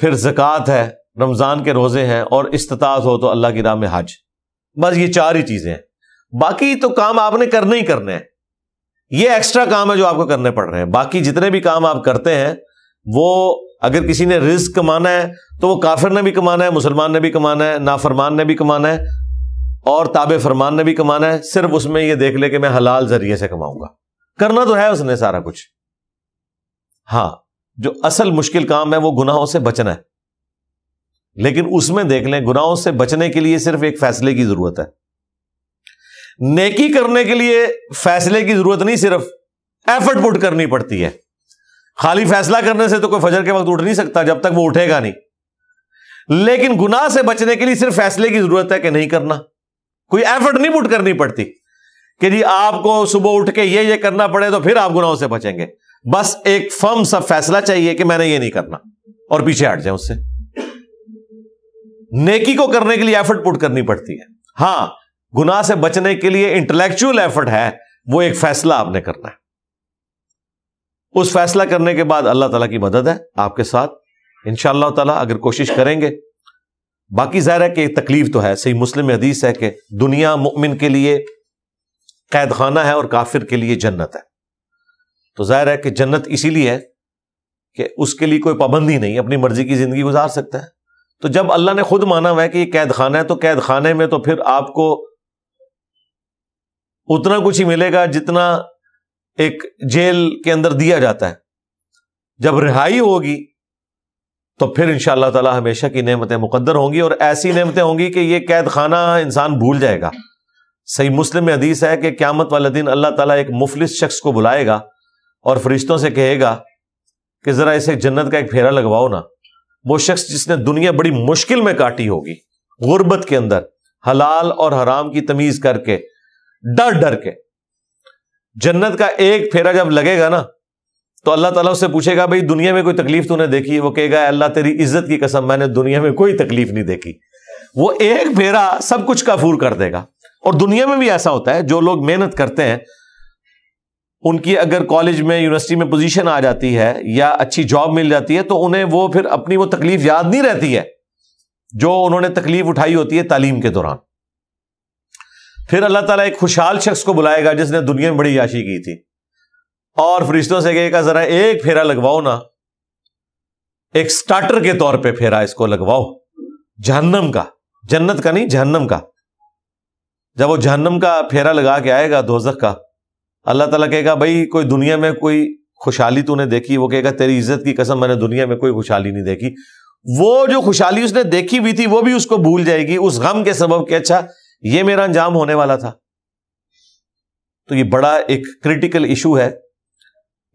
फिर जक़ात है रमज़ान के रोज़े हैं और इस्तात हो तो अल्लाह की राह में हज बस ये चार ही चीज़ें हैं बाकी तो काम आपने करने ही करने हैं ये एक्स्ट्रा काम है जो आपको करने पड़ रहे हैं बाकी जितने भी काम आप करते हैं वो अगर किसी ने रिस्क कमाना है तो वो काफिर ने भी कमाना है मुसलमान ने भी कमाना है नाफरमान ने भी कमाना है और ताबे फरमान ने भी कमाना है सिर्फ उसमें यह देख ले कि मैं हलाल जरिए से कमाऊंगा करना तो है उसने सारा कुछ हाँ जो असल मुश्किल काम है वो गुनाहों से बचना है लेकिन उसमें देख लें गुनाहों से बचने के लिए सिर्फ एक फैसले की जरूरत है नेकी करने के लिए फैसले की जरूरत नहीं सिर्फ एफर्ट पुट करनी पड़ती है खाली फैसला करने से तो कोई फजर के वक्त उठ नहीं सकता जब तक वो उठेगा नहीं लेकिन गुनाह से बचने के लिए सिर्फ फैसले की जरूरत है कि नहीं करना कोई एफर्ट नहीं पुट करनी पड़ती कि जी आपको सुबह उठ के ये ये करना पड़े तो फिर आप गुनाहों से बचेंगे बस एक फर्म सा फैसला चाहिए कि मैंने ये नहीं करना और पीछे हट जाए उससे नेकी को करने के लिए एफर्ट पुट करनी पड़ती है हां गुनाह से बचने के लिए इंटेलेक्चुअल एफर्ट है वो एक फैसला आपने करना है उस फैसला करने के बाद अल्लाह ताला की मदद है आपके साथ इन ताला अगर कोशिश करेंगे बाकी ज़ाहिर है कि तकलीफ तो है सही मुस्लिम हदीस है कि दुनिया मुमिन के लिए कैद खाना है और काफिर के लिए जन्नत है तो ज़ाहिर है कि जन्नत इसीलिए है कि उसके लिए कोई पाबंदी नहीं अपनी मर्जी की ज़िंदगी गुजार सकता है तो जब अल्लाह ने खुद माना हुआ है कि ये कैद खाना है तो कैद खाने में तो फिर आपको उतना कुछ ही मिलेगा जितना एक जेल के अंदर दिया जाता है जब रिहाई होगी तो फिर इन शाह तला हमेशा की नमतें मुकदर होंगी और ऐसी नेमतें होंगी कि यह कैद खाना इंसान भूल जाएगा सही मुस्लिम में हदीस है कि क्यामत वाले दिन अल्लाह तला एक मुफलिस शख्स को बुलाएगा और फरिश्तों से कहेगा कि ज़रा इसे जन्नत का एक फेरा लगवाओ ना वो शख्स जिसने दुनिया बड़ी मुश्किल में काटी होगी गुर्बत के अंदर हलाल और हराम की तमीज़ करके डर डर के जन्नत का एक फेरा जब लगेगा ना तो अल्लाह ताला उससे पूछेगा भाई दुनिया में कोई तकलीफ तूने देखी वो कहेगा अल्लाह तेरी इज्जत की कसम मैंने दुनिया में कोई तकलीफ नहीं देखी वो एक फेरा सब कुछ काफूर कर देगा और दुनिया में भी ऐसा होता है जो लोग मेहनत करते हैं उनकी अगर कॉलेज में यूनिवर्सिटी में पोजीशन आ जाती है या अच्छी जॉब मिल जाती है तो उन्हें वो फिर अपनी वो तकलीफ याद नहीं रहती है जो उन्होंने तकलीफ उठाई होती है तालीम के दौरान फिर अल्लाह ताला एक खुशहाल शख्स को बुलाएगा जिसने दुनिया में बड़ी याशी की थी और फरिश्तों से कहेगा जरा एक फेरा लगवाओ ना एक स्टार्टर के तौर पे फेरा इसको लगवाओ जहन्नम का जन्नत का नहीं जहन्नम का जब वो जहन्नम का फेरा लगा के आएगा दोजख का अल्लाह तला कहेगा भाई कोई दुनिया में कोई खुशहाली तूने देखी वो कहेगा तेरी इज्जत की कसम मैंने दुनिया में कोई खुशहाली नहीं देखी वो जो खुशहाली उसने देखी हुई थी वो भी उसको भूल जाएगी उस गम के सबब के अच्छा ये मेरा अंजाम होने वाला था तो ये बड़ा एक क्रिटिकल इशू है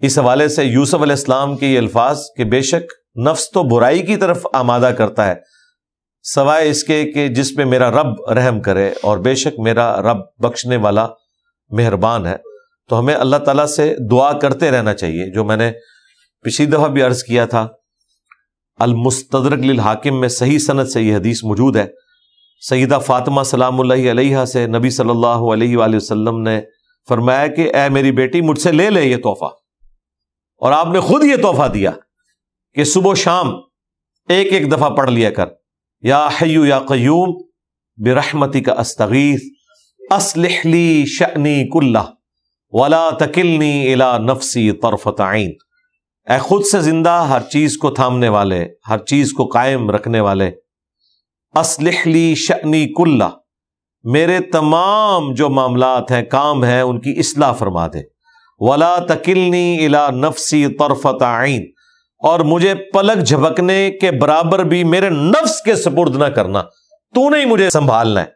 इस हवाले से यूसुफ अलैहिस्सलाम के ये अल्फाज के बेशक नफ्स तो बुराई की तरफ आमादा करता है सवाए इसके कि जिस पे मेरा रब रहम करे और बेशक मेरा रब बख्शने वाला मेहरबान है तो हमें अल्लाह ताला से दुआ करते रहना चाहिए जो मैंने पिछली दफ़ा भी अर्ज़ किया था अलमुस्तरक लिल हाकिम में सही सनत से यह हदीस मौजूद है सईदा फ़ातिमा सलाम से नबी सल्लल्लाहु अलैहि वसल्लम ने फरमाया कि ए मेरी बेटी मुझसे ले ले ये तोहफा और आपने खुद ये तोहफा दिया कि सुबह शाम एक एक दफ़ा पढ़ लिया कर या हयु या क्यूम बेरहमती का अस्तगीर असलहली शनी कुल्ला वला तकिलनी इला नफसी तरफत आइन ए खुद से जिंदा हर चीज़ को थामने वाले हर चीज़ को कायम रखने वाले असलहली शनी कुल्ला मेरे तमाम जो मामलात हैं काम हैं उनकी इसलाह फरमा दे वला तकिलनी इला नफसी तरफत आइन और मुझे पलक झपकने के बराबर भी मेरे नफ्स के सपुर्द ना करना तूने नहीं मुझे संभालना है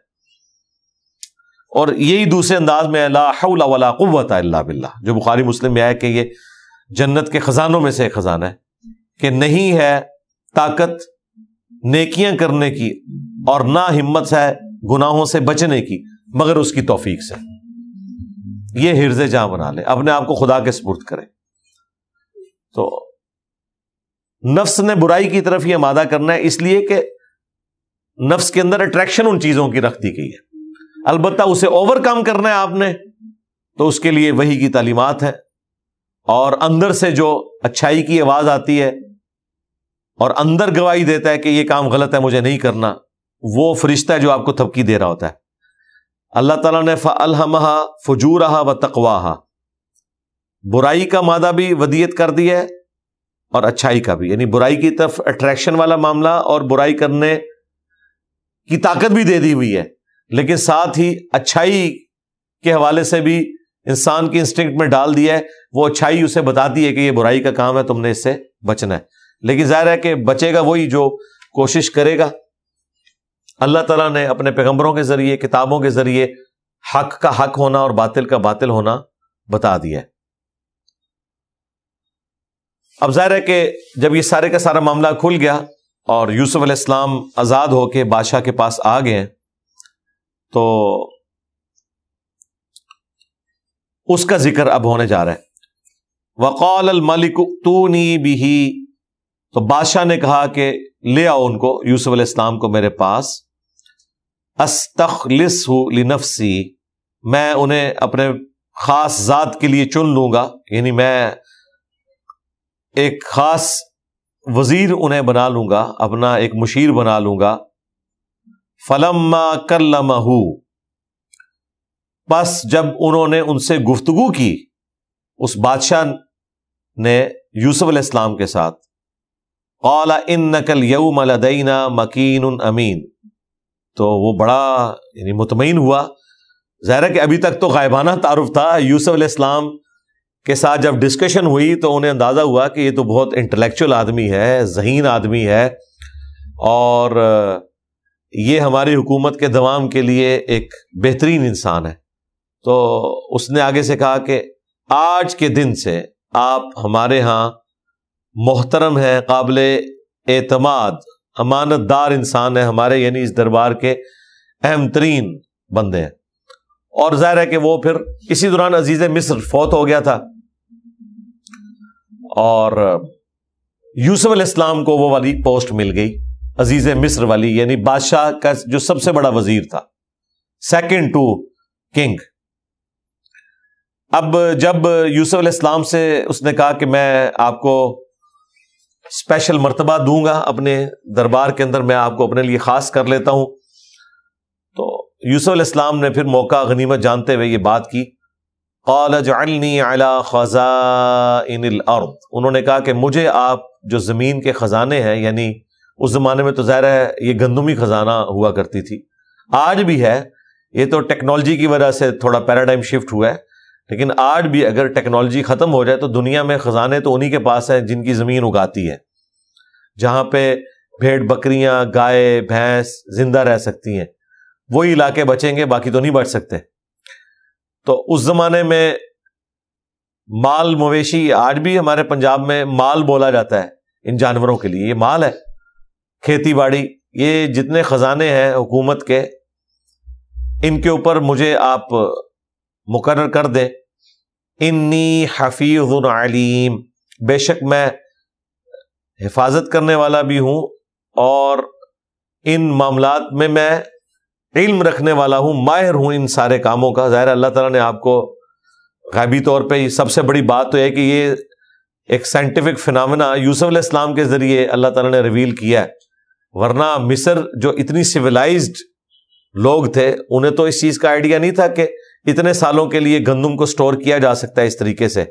और यही दूसरे अंदाज में अला कुत जो बुखारी मुस्लिम में आया कि ये जन्नत के खजानों में से एक खजाना है कि नहीं है ताकत नेकियां करने की और ना हिम्मत है गुनाहों से बचने की मगर उसकी तोफीक से यह हिरजे जहां बना ले अपने आप को खुदा के स्पुर्द करें तो नफ्स ने बुराई की तरफ यह मादा करना है इसलिए कि नफ्स के अंदर अट्रैक्शन उन चीजों की रख दी गई है अलबत्ता उसे ओवरकम करना है आपने तो उसके लिए वही की तालीमत है और अंदर से जो अच्छाई की आवाज आती है और अंदर गवाही देता है कि ये काम गलत है मुझे नहीं करना वो फरिश्ता है जो आपको थपकी दे रहा होता है अल्लाह तला ने फ़लहमहा फजूरहा व तकवाहा बुराई का मादा भी वदियत कर दिया है और अच्छाई का भी यानी बुराई की तरफ अट्रैक्शन वाला मामला और बुराई करने की ताकत भी दे दी हुई है लेकिन साथ ही अच्छाई के हवाले से भी इंसान की इंस्टिंक्ट में डाल दिया है वो अच्छाई उसे बताती है कि ये बुराई का काम है तुमने इससे बचना है लेकिन जाहिर है कि बचेगा वही जो कोशिश करेगा अल्लाह तला ने अपने पैगम्बरों के जरिए किताबों के जरिए हक का हक होना और बातिल का बातिल होना बता दिया अब जाहिर है कि जब ये सारे का सारा मामला खुल गया और यूसुफ अलैहिस्सलाम आज़ाद होके बादशाह के पास आ गए तो उसका जिक्र अब होने जा रहा है वकौल मलिक तूनी बिही तो बादशाह ने कहा कि ले आओ उनको यूसुफ इस्लाम को मेरे पास अस्तखलिस लिनफसी मैं उन्हें अपने खास जात के लिए चुन लूंगा यानी मैं एक खास वजीर उन्हें बना लूंगा अपना एक मुशीर बना लूंगा फलम्मा कल्लमहू बस जब उन्होंने उनसे गुफ्तगु की उस बादशाह ने यूसुफ इस्लाम के साथ कौला इन नकल यऊ मलदईना मकीन अमीन तो वो बड़ा यानी मुतमिन हुआ ज़ाहिर है कि अभी तक तो गायबाना तारफ़ था यूसुफ इस्लाम के साथ जब डिस्कशन हुई तो उन्हें अंदाज़ा हुआ कि ये तो बहुत इंटेलेक्चुअल आदमी है जहीन आदमी है और ये हमारी हुकूमत के दवाम के लिए एक बेहतरीन इंसान है तो उसने आगे से कहा कि आज के दिन से आप हमारे यहाँ मोहतरम है काबिल एतमाद अमानत दार इंसान है हमारे यानी इस दरबार के अहम तरीन बंदे हैं और जाहिर है कि वो फिर इसी दौरान अजीज मिस्र फौत हो गया था और यूसुफ इस्लाम को वो वाली पोस्ट मिल गई अजीज मिस्र वाली यानी बादशाह का जो सबसे बड़ा वजीर था सेकंड टू किंग अब जब यूसुफ इस्लाम से उसने कहा कि मैं आपको स्पेशल मरतबा दूंगा अपने दरबार के अंदर मैं आपको अपने लिए ख़ास कर लेता हूं तो यूसुफ इस्लाम ने फिर मौका गनीमत जानते हुए ये बात की कॉल जलनी अला ख़ज़ाइन अर्द उन्होंने कहा कि मुझे आप जो ज़मीन के ख़जाने हैं यानी उस ज़माने में तो ज़ाहिर है ये गंदुमी ख़जाना हुआ करती थी आज भी है ये तो टेक्नोलॉजी की वजह से थोड़ा पैराडाइम शिफ्ट हुआ है लेकिन आज भी अगर टेक्नोलॉजी ख़त्म हो जाए तो दुनिया में ख़जाने तो उन्हीं के पास हैं जिनकी ज़मीन उगाती है जहां पे भेड़ बकरियां गाय भैंस जिंदा रह सकती हैं वही इलाके बचेंगे बाकी तो नहीं बच सकते तो उस ज़माने में माल मवेशी आज भी हमारे पंजाब में माल बोला जाता है इन जानवरों के लिए ये माल है खेती बाड़ी ये जितने ख़जाने हैं हुकूमत के इनके ऊपर मुझे आप मुकर कर दें इन्नी हफीज़ अलीम बेशक मैं हिफाजत करने वाला भी हूं और इन मामलात में मैं इल्म रखने वाला हूं माहिर हूं इन सारे कामों का ज़ाहिर अल्लाह ताला ने आपको गैबी तौर पे सबसे बड़ी बात तो है कि ये एक साइंटिफिक फिनमिना यूसुफ इस्लाम के ज़रिए अल्लाह ताला ने रिवील किया है वरना मिस्र जो इतनी सिविलाइज्ड लोग थे उन्हें तो इस चीज़ का आइडिया नहीं था कि इतने सालों के लिए गंदुम को स्टोर किया जा सकता है इस तरीके से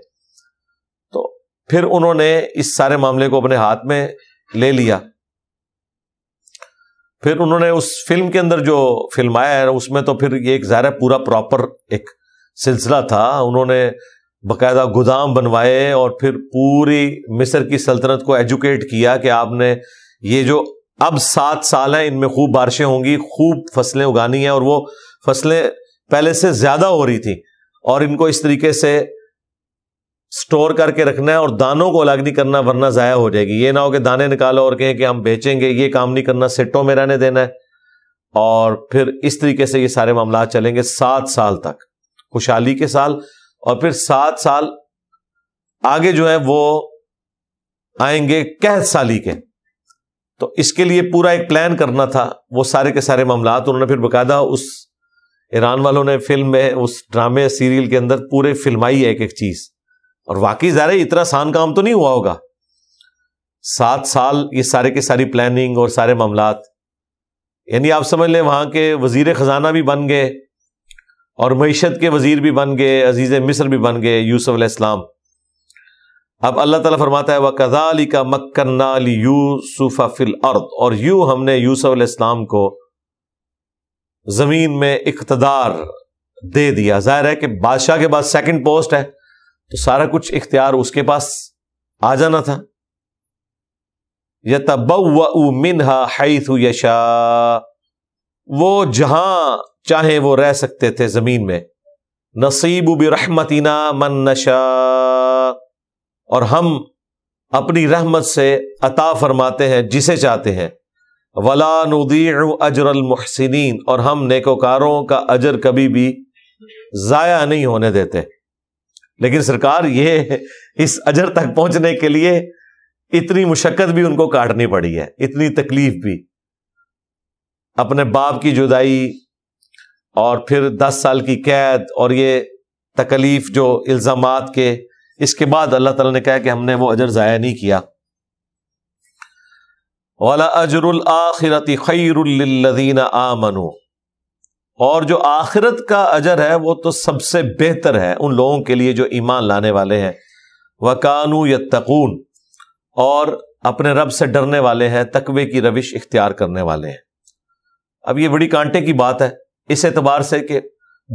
तो फिर उन्होंने इस सारे मामले को अपने हाथ में ले लिया फिर उन्होंने उस फिल्म के अंदर जो फिल्म आया है उसमें तो फिर ये एक ज़ाहिर पूरा प्रॉपर एक सिलसिला था उन्होंने बकायदा गोदाम बनवाए और फिर पूरी मिस्र की सल्तनत को एजुकेट किया कि आपने ये जो अब सात साल है इनमें खूब बारिशें होंगी खूब फसलें उगानी हैं और वो फसलें पहले से ज्यादा हो रही थी और इनको इस तरीके से स्टोर करके रखना है और दानों को अलग नहीं करना वरना ज़ाया हो जाएगी ये ना हो कि दाने निकालो और कहें कि हम बेचेंगे ये काम नहीं करना सेटों में रहने देना है और फिर इस तरीके से ये सारे मामला चलेंगे सात साल तक खुशहाली के साल और फिर सात साल आगे जो है वो आएंगे कैद साली के तो इसके लिए पूरा एक प्लान करना था वो सारे के सारे मामला तो उन्होंने फिर बकायदा उस ईरान वालों ने फिल्म में उस ड्रामे सीरियल के अंदर पूरे फिल्माई है एक एक चीज़ और वाकई जा रही इतना आसान काम तो नहीं हुआ होगा सात साल ये सारे के सारी प्लानिंग और सारे मामला यानी आप समझ लें वहां के वजीर ख़जाना भी बन गए और मीशत के वजीर भी बन गए अजीज़ मिस्र भी बन गए यूसुफ इस्लाम अब अल्लाह ताला फरमाता है अली का मक्कन्ना यूसुफ़ फिल अर्द और यू हमने यूसुफ अल्लाम को ज़मीन में इकतदार दे दिया जाहिर है कि बादशाह के पास सेकंड पोस्ट है तो सारा कुछ इख्तियार उसके पास आ जाना था यबऊ मिनहा हैथु यशा वो जहां चाहे वो रह सकते थे जमीन में नसीब बिरहमतिना मन नशा और हम अपनी रहमत से अता फरमाते हैं जिसे चाहते हैं वला अजरल मुहसिन और हम नेकोकारों का अजर कभी भी ज़ाया नहीं होने देते लेकिन सरकार ये इस अजर तक पहुंचने के लिए इतनी मुशक्क़त भी उनको काटनी पड़ी है इतनी तकलीफ भी अपने बाप की जुदाई और फिर दस साल की कैद और ये तकलीफ जो इल्ज़ाम के इसके बाद अल्लाह तला ने कहा कि हमने वो अजर ज़ाया नहीं किया वाला अजरुल आखिरत खैरदीन आमनु और जो आखिरत का अजर है वो तो सबसे बेहतर है उन लोगों के लिए जो ईमान लाने वाले हैं वकानू या यत्तकून और अपने रब से डरने वाले हैं तकवे की रविश इख्तियार करने वाले हैं अब ये बड़ी कांटे की बात है इस एतबार से कि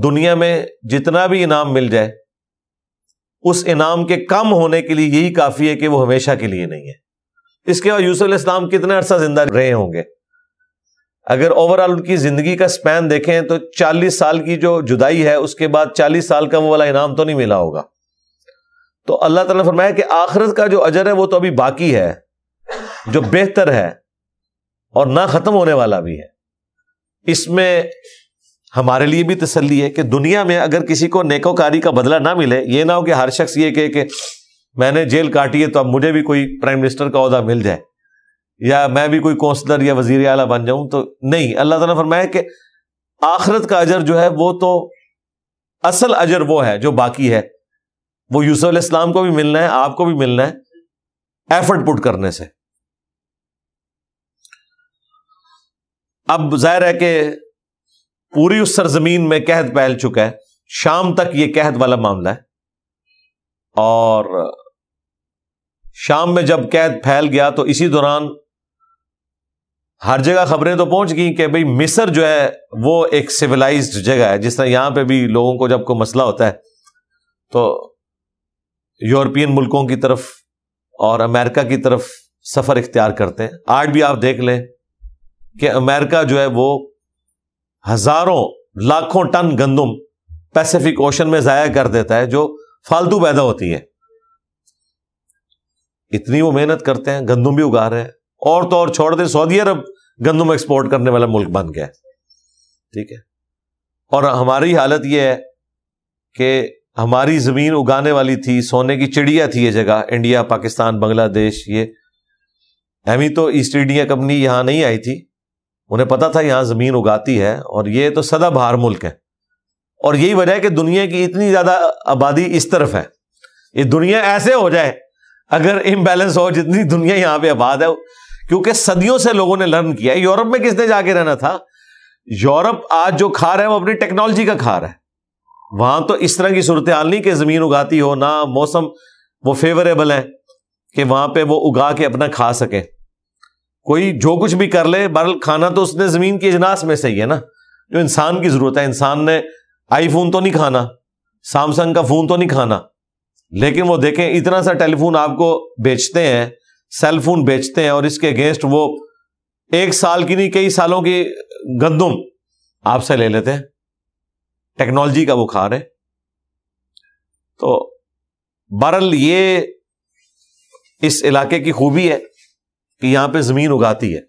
दुनिया में जितना भी इनाम मिल जाए उस इनाम के कम होने के लिए यही काफ़ी है कि वो हमेशा के लिए नहीं है इसके बाद यूसुफ इस्लाम कितने अरसा जिंदा रहे होंगे अगर ओवरऑल उनकी जिंदगी का स्पैन देखें तो चालीस साल की जो जुदाई है उसके बाद चालीस साल का वो वाला इनाम तो नहीं मिला होगा तो अल्लाह ताला फरमाया कि आखिरत का जो अजर है वो तो अभी बाकी है जो बेहतर है और ना खत्म होने वाला भी है इसमें हमारे लिए भी तसली है कि दुनिया में अगर किसी को नेकोकारी का बदला ना मिले ये ना हो कि हर शख्स ये कहे कि मैंने जेल काटी है तो अब मुझे भी कोई प्राइम मिनिस्टर का अहदा मिल जाए या मैं भी कोई कौंसलर या वजीर आला बन जाऊं तो नहीं अल्लाह तला फरमाया कि आखरत का अजर जो है वो तो असल अजर वो है जो बाकी है वो यूसुफ इस्लाम को भी मिलना है आपको भी मिलना है एफर्ट पुट करने से अब जाहिर है कि पूरी उस सरजमीन में कहद फैल चुका है शाम तक ये कहद वाला मामला है और शाम में जब कैद फैल गया तो इसी दौरान हर जगह खबरें तो पहुंच गई कि भाई मिस्र जो है वो एक सिविलाइज्ड जगह है जिस तरह यहां पे भी लोगों को जब कोई मसला होता है तो यूरोपियन मुल्कों की तरफ और अमेरिका की तरफ सफर इख्तियार करते हैं आज भी आप देख लें कि अमेरिका जो है वो हजारों लाखों टन गंदुम पैसिफिक ओशन में ज़ाया कर देता है जो फालतू पैदा होती है इतनी वो मेहनत करते हैं गंदम भी उगा रहे हैं और तो और छोड़ दे सऊदी अरब गंदम एक्सपोर्ट करने वाला मुल्क बन गया ठीक है और हमारी हालत यह है कि हमारी जमीन उगाने वाली थी सोने की चिड़िया थी ये जगह इंडिया पाकिस्तान बांग्लादेश ये हमी तो ईस्ट इंडिया कंपनी यहां नहीं आई थी उन्हें पता था यहां जमीन उगाती है और ये तो सदा बाहर मुल्क है और यही वजह है कि दुनिया की इतनी ज्यादा आबादी इस तरफ है ये दुनिया ऐसे हो जाए अगर इम्बैलेंस हो जितनी दुनिया यहां पे आबाद है क्योंकि सदियों से लोगों ने लर्न किया है यूरोप में किसने जाके रहना था यूरोप आज जो खा रहा है वो अपनी टेक्नोलॉजी का खा रहा है वहां तो इस तरह की सूरत हाल नहीं कि जमीन उगाती हो ना मौसम वो फेवरेबल है कि वहां पे वो उगा के अपना खा सके कोई जो कुछ भी कर ले बर खाना तो उसने जमीन की इजनास में सही है ना जो इंसान की जरूरत है इंसान ने आईफोन तो नहीं खाना सैमसंग का फोन तो नहीं खाना लेकिन वो देखें इतना सा टेलीफोन आपको बेचते हैं सेल फोन बेचते हैं और इसके अगेंस्ट वो एक साल की नहीं कई सालों की गंदुम आपसे ले लेते हैं टेक्नोलॉजी का बुखार है तो बहरल ये इस इलाके की खूबी है कि यहां पे जमीन उगाती है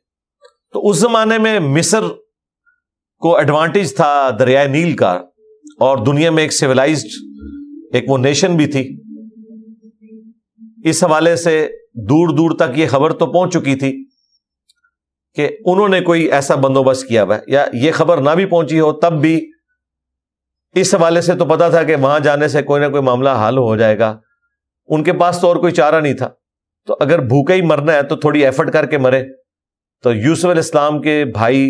तो उस जमाने में मिस्र को एडवांटेज था दरियाए नील का और दुनिया में एक सिविलाइज्ड एक वो नेशन भी थी इस हवाले से दूर दूर तक ये खबर तो पहुंच चुकी थी कि उन्होंने कोई ऐसा बंदोबस्त किया हुआ या ये खबर ना भी पहुंची हो तब भी इस हवाले से तो पता था कि वहां जाने से कोई ना कोई मामला हल हो जाएगा उनके पास तो और कोई चारा नहीं था तो अगर भूखे ही मरना है तो थोड़ी एफर्ट करके मरे तो यूसुफ इस्लाम के भाई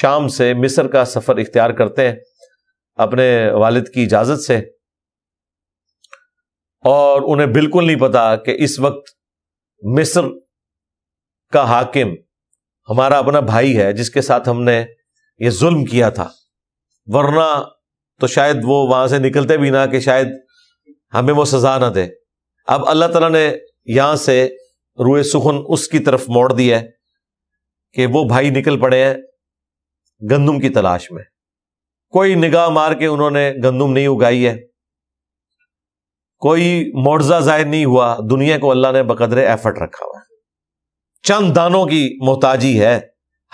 शाम से मिस्र का सफ़र इख्तियार करते हैं अपने वालिद की इजाज़त से और उन्हें बिल्कुल नहीं पता कि इस वक्त मिस्र का हाकिम हमारा अपना भाई है जिसके साथ हमने ये जुल्म किया था वरना तो शायद वो वहां से निकलते भी ना कि शायद हमें वो सजा ना दे अब अल्लाह तला ने यहां से रुए सुखन उसकी तरफ मोड़ दिया है कि वो भाई निकल पड़े हैं गंदम की तलाश में कोई निगाह मार के उन्होंने गंदुम नहीं उगाई है कोई मुआवजा जाहिर नहीं हुआ दुनिया को अल्लाह ने बकदरे एफर्ट रखा हुआ है चंद दानों की मोहताजी है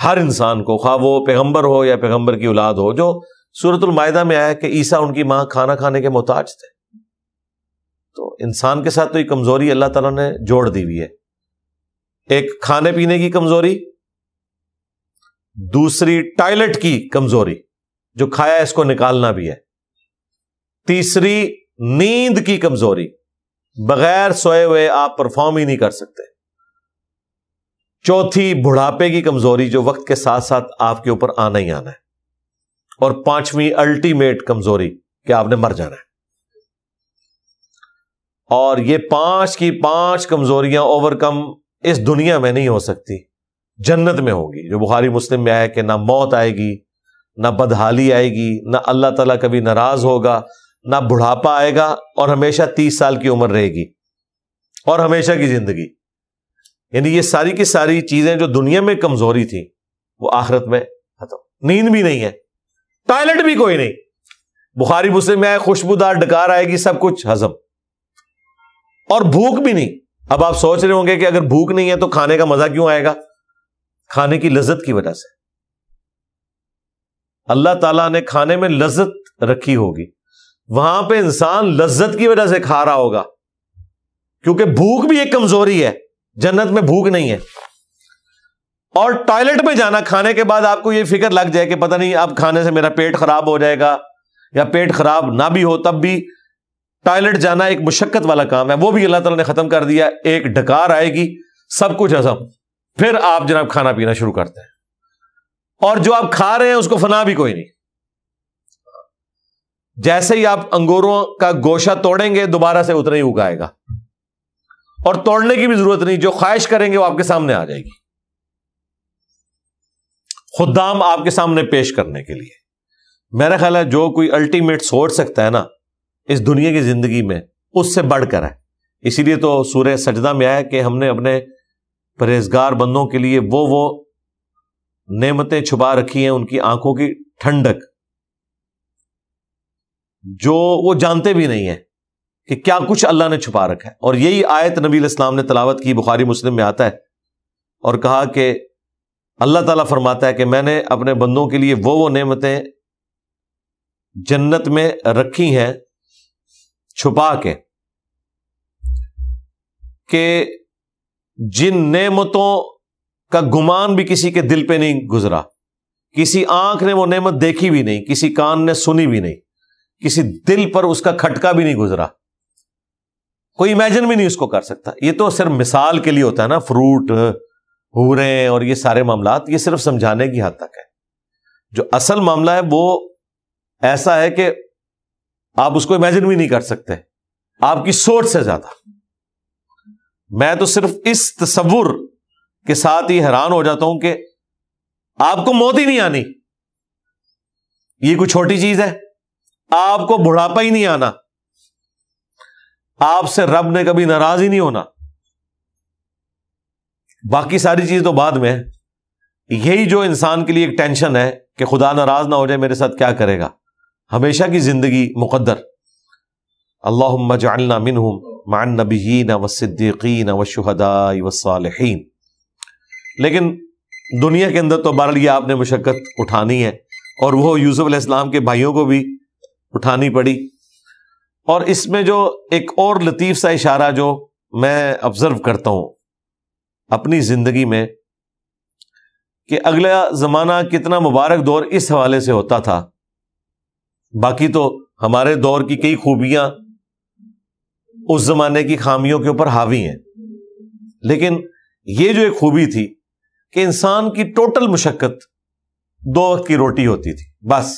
हर इंसान को खा वो पैगंबर हो या पैगंबर की औलाद हो जो सूरतुलमायदा में आया कि ईसा उनकी मां खाना खाने के मोहताज थे तो इंसान के साथ तो ये कमजोरी अल्लाह तला ने जोड़ दी हुई है एक खाने पीने की कमजोरी दूसरी टॉयलेट की कमजोरी जो खाया इसको निकालना भी है तीसरी नींद की कमजोरी बगैर सोए हुए आप परफॉर्म ही नहीं कर सकते चौथी बुढ़ापे की कमजोरी जो वक्त के साथ साथ आपके ऊपर आना ही आना है और पांचवी अल्टीमेट कमजोरी कि आपने मर जाना है और ये पांच की पांच कमजोरियां ओवरकम इस दुनिया में नहीं हो सकती जन्नत में होगी जो बुखारी मुस्लिम में आया कि ना मौत आएगी ना बदहाली आएगी ना अल्लाह ताला कभी नाराज होगा ना बुढ़ापा आएगा और हमेशा तीस साल की उम्र रहेगी और हमेशा की जिंदगी यानी ये सारी की सारी चीजें जो दुनिया में कमजोरी थी वो आखिरत में खत्म नींद भी नहीं है टॉयलेट भी कोई नहीं बुखारी मुस्लिम में आए खुशबूदार डकार आएगी सब कुछ हजम और भूख भी नहीं अब आप सोच रहे होंगे कि अगर भूख नहीं है तो खाने का मजा क्यों आएगा खाने की लज्जत की वजह से अल्लाह ताला ने खाने में लज्जत रखी होगी वहां पे इंसान लज्जत की वजह से खा रहा होगा क्योंकि भूख भी एक कमजोरी है जन्नत में भूख नहीं है और टॉयलेट में जाना खाने के बाद आपको ये फिक्र लग जाए कि पता नहीं अब खाने से मेरा पेट खराब हो जाएगा या पेट खराब ना भी हो तब भी टॉयलेट जाना एक मुशक्कत वाला काम है वो भी अल्लाह तला ने खत्म कर दिया एक डकार आएगी सब कुछ हजम फिर आप जनाब खाना पीना शुरू करते हैं और जो आप खा रहे हैं उसको फना भी कोई नहीं जैसे ही आप अंगूरों का गोशा तोड़ेंगे दोबारा से उतना ही उगाएगा और तोड़ने की भी जरूरत नहीं जो ख्वाहिश करेंगे वो आपके सामने आ जाएगी खुदाम आपके सामने पेश करने के लिए मेरा ख्याल है जो कोई अल्टीमेट सोच सकता है ना इस दुनिया की जिंदगी में उससे बढ़कर है इसीलिए तो सूर्य सजदा में आया कि हमने अपने परहेजगार बंदों के लिए वो वो नेमतें छुपा रखी हैं उनकी आंखों की ठंडक जो वो जानते भी नहीं है कि क्या कुछ अल्लाह ने छुपा रखा है और यही आयत नबी इस्लाम ने तलावत की बुखारी मुस्लिम में आता है और कहा कि अल्लाह ताला फरमाता है कि मैंने अपने बंदों के लिए वो वो नेमतें जन्नत में रखी हैं छुपा के कि जिन नेमतों का गुमान भी किसी के दिल पे नहीं गुजरा किसी आंख ने वो नेमत देखी भी नहीं किसी कान ने सुनी भी नहीं किसी दिल पर उसका खटका भी नहीं गुजरा कोई इमेजिन भी नहीं उसको कर सकता ये तो सिर्फ मिसाल के लिए होता है ना फ्रूट हूरें और ये सारे मामला ये सिर्फ समझाने की हद तक है जो असल मामला है वो ऐसा है कि आप उसको इमेजिन भी नहीं कर सकते आपकी सोच से ज्यादा मैं तो सिर्फ इस तस्वुर के साथ ही हैरान हो जाता हूं कि आपको मौत ही नहीं आनी ये कोई छोटी चीज है आपको बुढ़ापा ही नहीं आना आपसे रब ने कभी नाराज ही नहीं होना बाकी सारी चीज तो बाद में यही जो इंसान के लिए एक टेंशन है कि खुदा नाराज ना हो जाए मेरे साथ क्या करेगा हमेशा की जिंदगी मुकद्दर अल्लाह मजालना मिन मान नबीन वसिद्दीकीन वशहदाई वसालहीन लेकिन दुनिया के अंदर तो बहरल आपने मुशक्क़त उठानी है और वह यूसुफ़ के भाइयों को भी उठानी पड़ी और इसमें जो एक और लतीफ़ सा इशारा जो मैं ऑब्जर्व करता हूं अपनी ज़िंदगी में कि अगला ज़माना कितना मुबारक दौर इस हवाले से होता था बाकी तो हमारे दौर की कई खूबियां उस ज़माने की खामियों के ऊपर हावी हैं लेकिन यह जो एक खूबी थी कि इंसान की टोटल मुशक्क़त दो वक्त की रोटी होती थी बस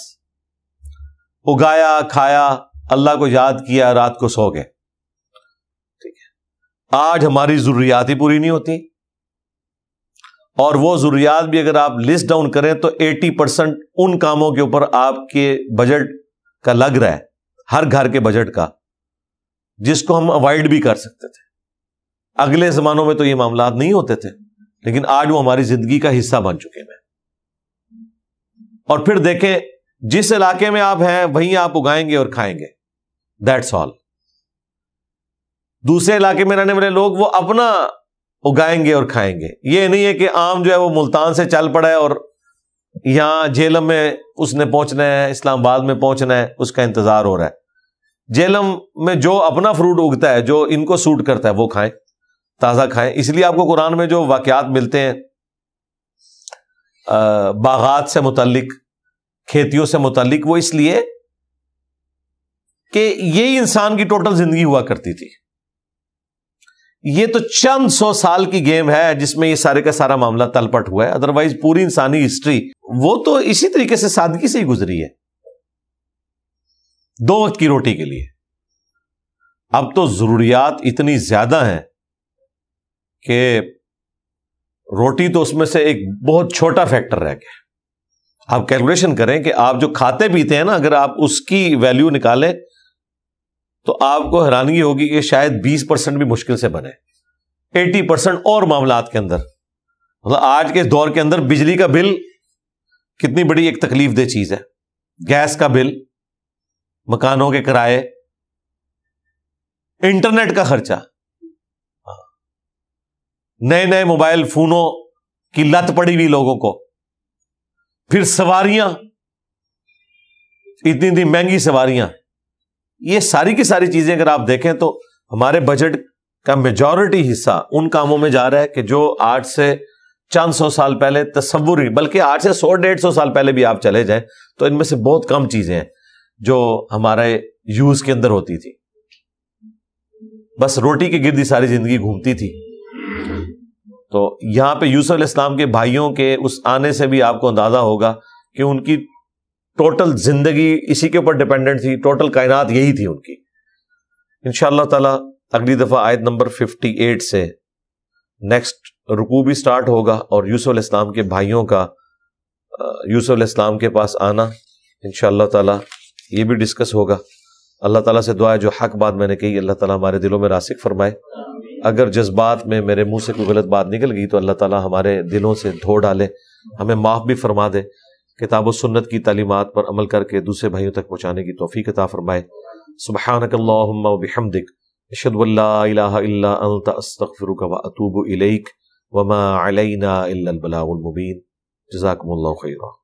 उगाया खाया अल्लाह को याद किया रात को सो गए ठीक है आज हमारी जरूरियात ही पूरी नहीं होती और वो जरूरियात भी अगर आप लिस्ट डाउन करें तो 80 परसेंट उन कामों के ऊपर आपके बजट का लग रहा है हर घर के बजट का जिसको हम अवॉइड भी कर सकते थे अगले जमानों में तो ये मामला नहीं होते थे लेकिन आज वो हमारी जिंदगी का हिस्सा बन चुके हैं और फिर देखें जिस इलाके में आप हैं वहीं आप उगाएंगे और खाएंगे दैट्स ऑल दूसरे इलाके में रहने वाले लोग वो अपना उगाएंगे और खाएंगे ये नहीं है कि आम जो है वो मुल्तान से चल पड़ा है और यहाँ जेलम में उसने पहुंचना है इस्लामाबाद में पहुंचना है उसका इंतजार हो रहा है जेलम में जो अपना फ्रूट उगता है जो इनको सूट करता है वो खाएं ताज़ा खाएं इसलिए आपको कुरान में जो वाक़ात मिलते हैं बागात से मुतलक खेतियों से मुतलिक वो इसलिए कि ये इंसान की टोटल जिंदगी हुआ करती थी ये तो चंद सौ साल की गेम है जिसमें ये सारे का सारा मामला तलपट हुआ है अदरवाइज पूरी इंसानी हिस्ट्री वो तो इसी तरीके से सादगी से ही गुजरी है दो वक्त की रोटी के लिए अब तो जरूरियात इतनी ज्यादा है कि रोटी तो उसमें से एक बहुत छोटा फैक्टर रह गया आप कैलकुलेशन करें कि आप जो खाते पीते हैं ना अगर आप उसकी वैल्यू निकालें तो आपको हैरानगी होगी कि शायद 20 परसेंट भी मुश्किल से बने 80 परसेंट और मामला के अंदर मतलब आज के दौर के अंदर बिजली का बिल कितनी बड़ी एक तकलीफ दे चीज है गैस का बिल मकानों के किराए इंटरनेट का खर्चा हाँ। नए नए मोबाइल फोनों की लत पड़ी हुई लोगों को फिर सवारियां इतनी इतनी महंगी सवारियां ये सारी की सारी चीजें अगर आप देखें तो हमारे बजट का मेजॉरिटी हिस्सा उन कामों में जा रहा है कि जो आठ से चंद सौ साल पहले तस्वुर बल्कि आठ से सौ डेढ़ सौ साल पहले भी आप चले जाए तो इनमें से बहुत कम चीजें हैं जो हमारे यूज के अंदर होती थी बस रोटी के गिरदी सारी जिंदगी घूमती थी तो यहाँ पे यूसुफ इस्लाम के भाइयों के उस आने से भी आपको अंदाज़ा होगा कि उनकी टोटल ज़िंदगी इसी के ऊपर डिपेंडेंट थी टोटल कायनात यही थी उनकी इन ताला अगली दफ़ा आयत नंबर फिफ्टी एट से नेक्स्ट रुकू भी स्टार्ट होगा और यूसुफ इस्लाम के भाइयों का यूसुफ इस्लाम के पास आना इन ताला ये भी डिस्कस होगा अल्लाह ताला से दुआ है जो हक बात मैंने कही अल्लाह ताला हमारे दिलों में रासिक फरमाए अगर जज्बात में मेरे मुंह से कोई गलत बात निकल गई तो अल्लाह ताला हमारे दिलों से धो डाले हमें माफ़ भी फरमा दे किताब सुन्नत की तालीमत पर अमल करके दूसरे भाइयों तक पहुँचाने की तोफ़ी कता फरमाए सुबहानकल्लाबिहमदिक अशदल्लास्तफ़िरुक वतूब वमा खैरा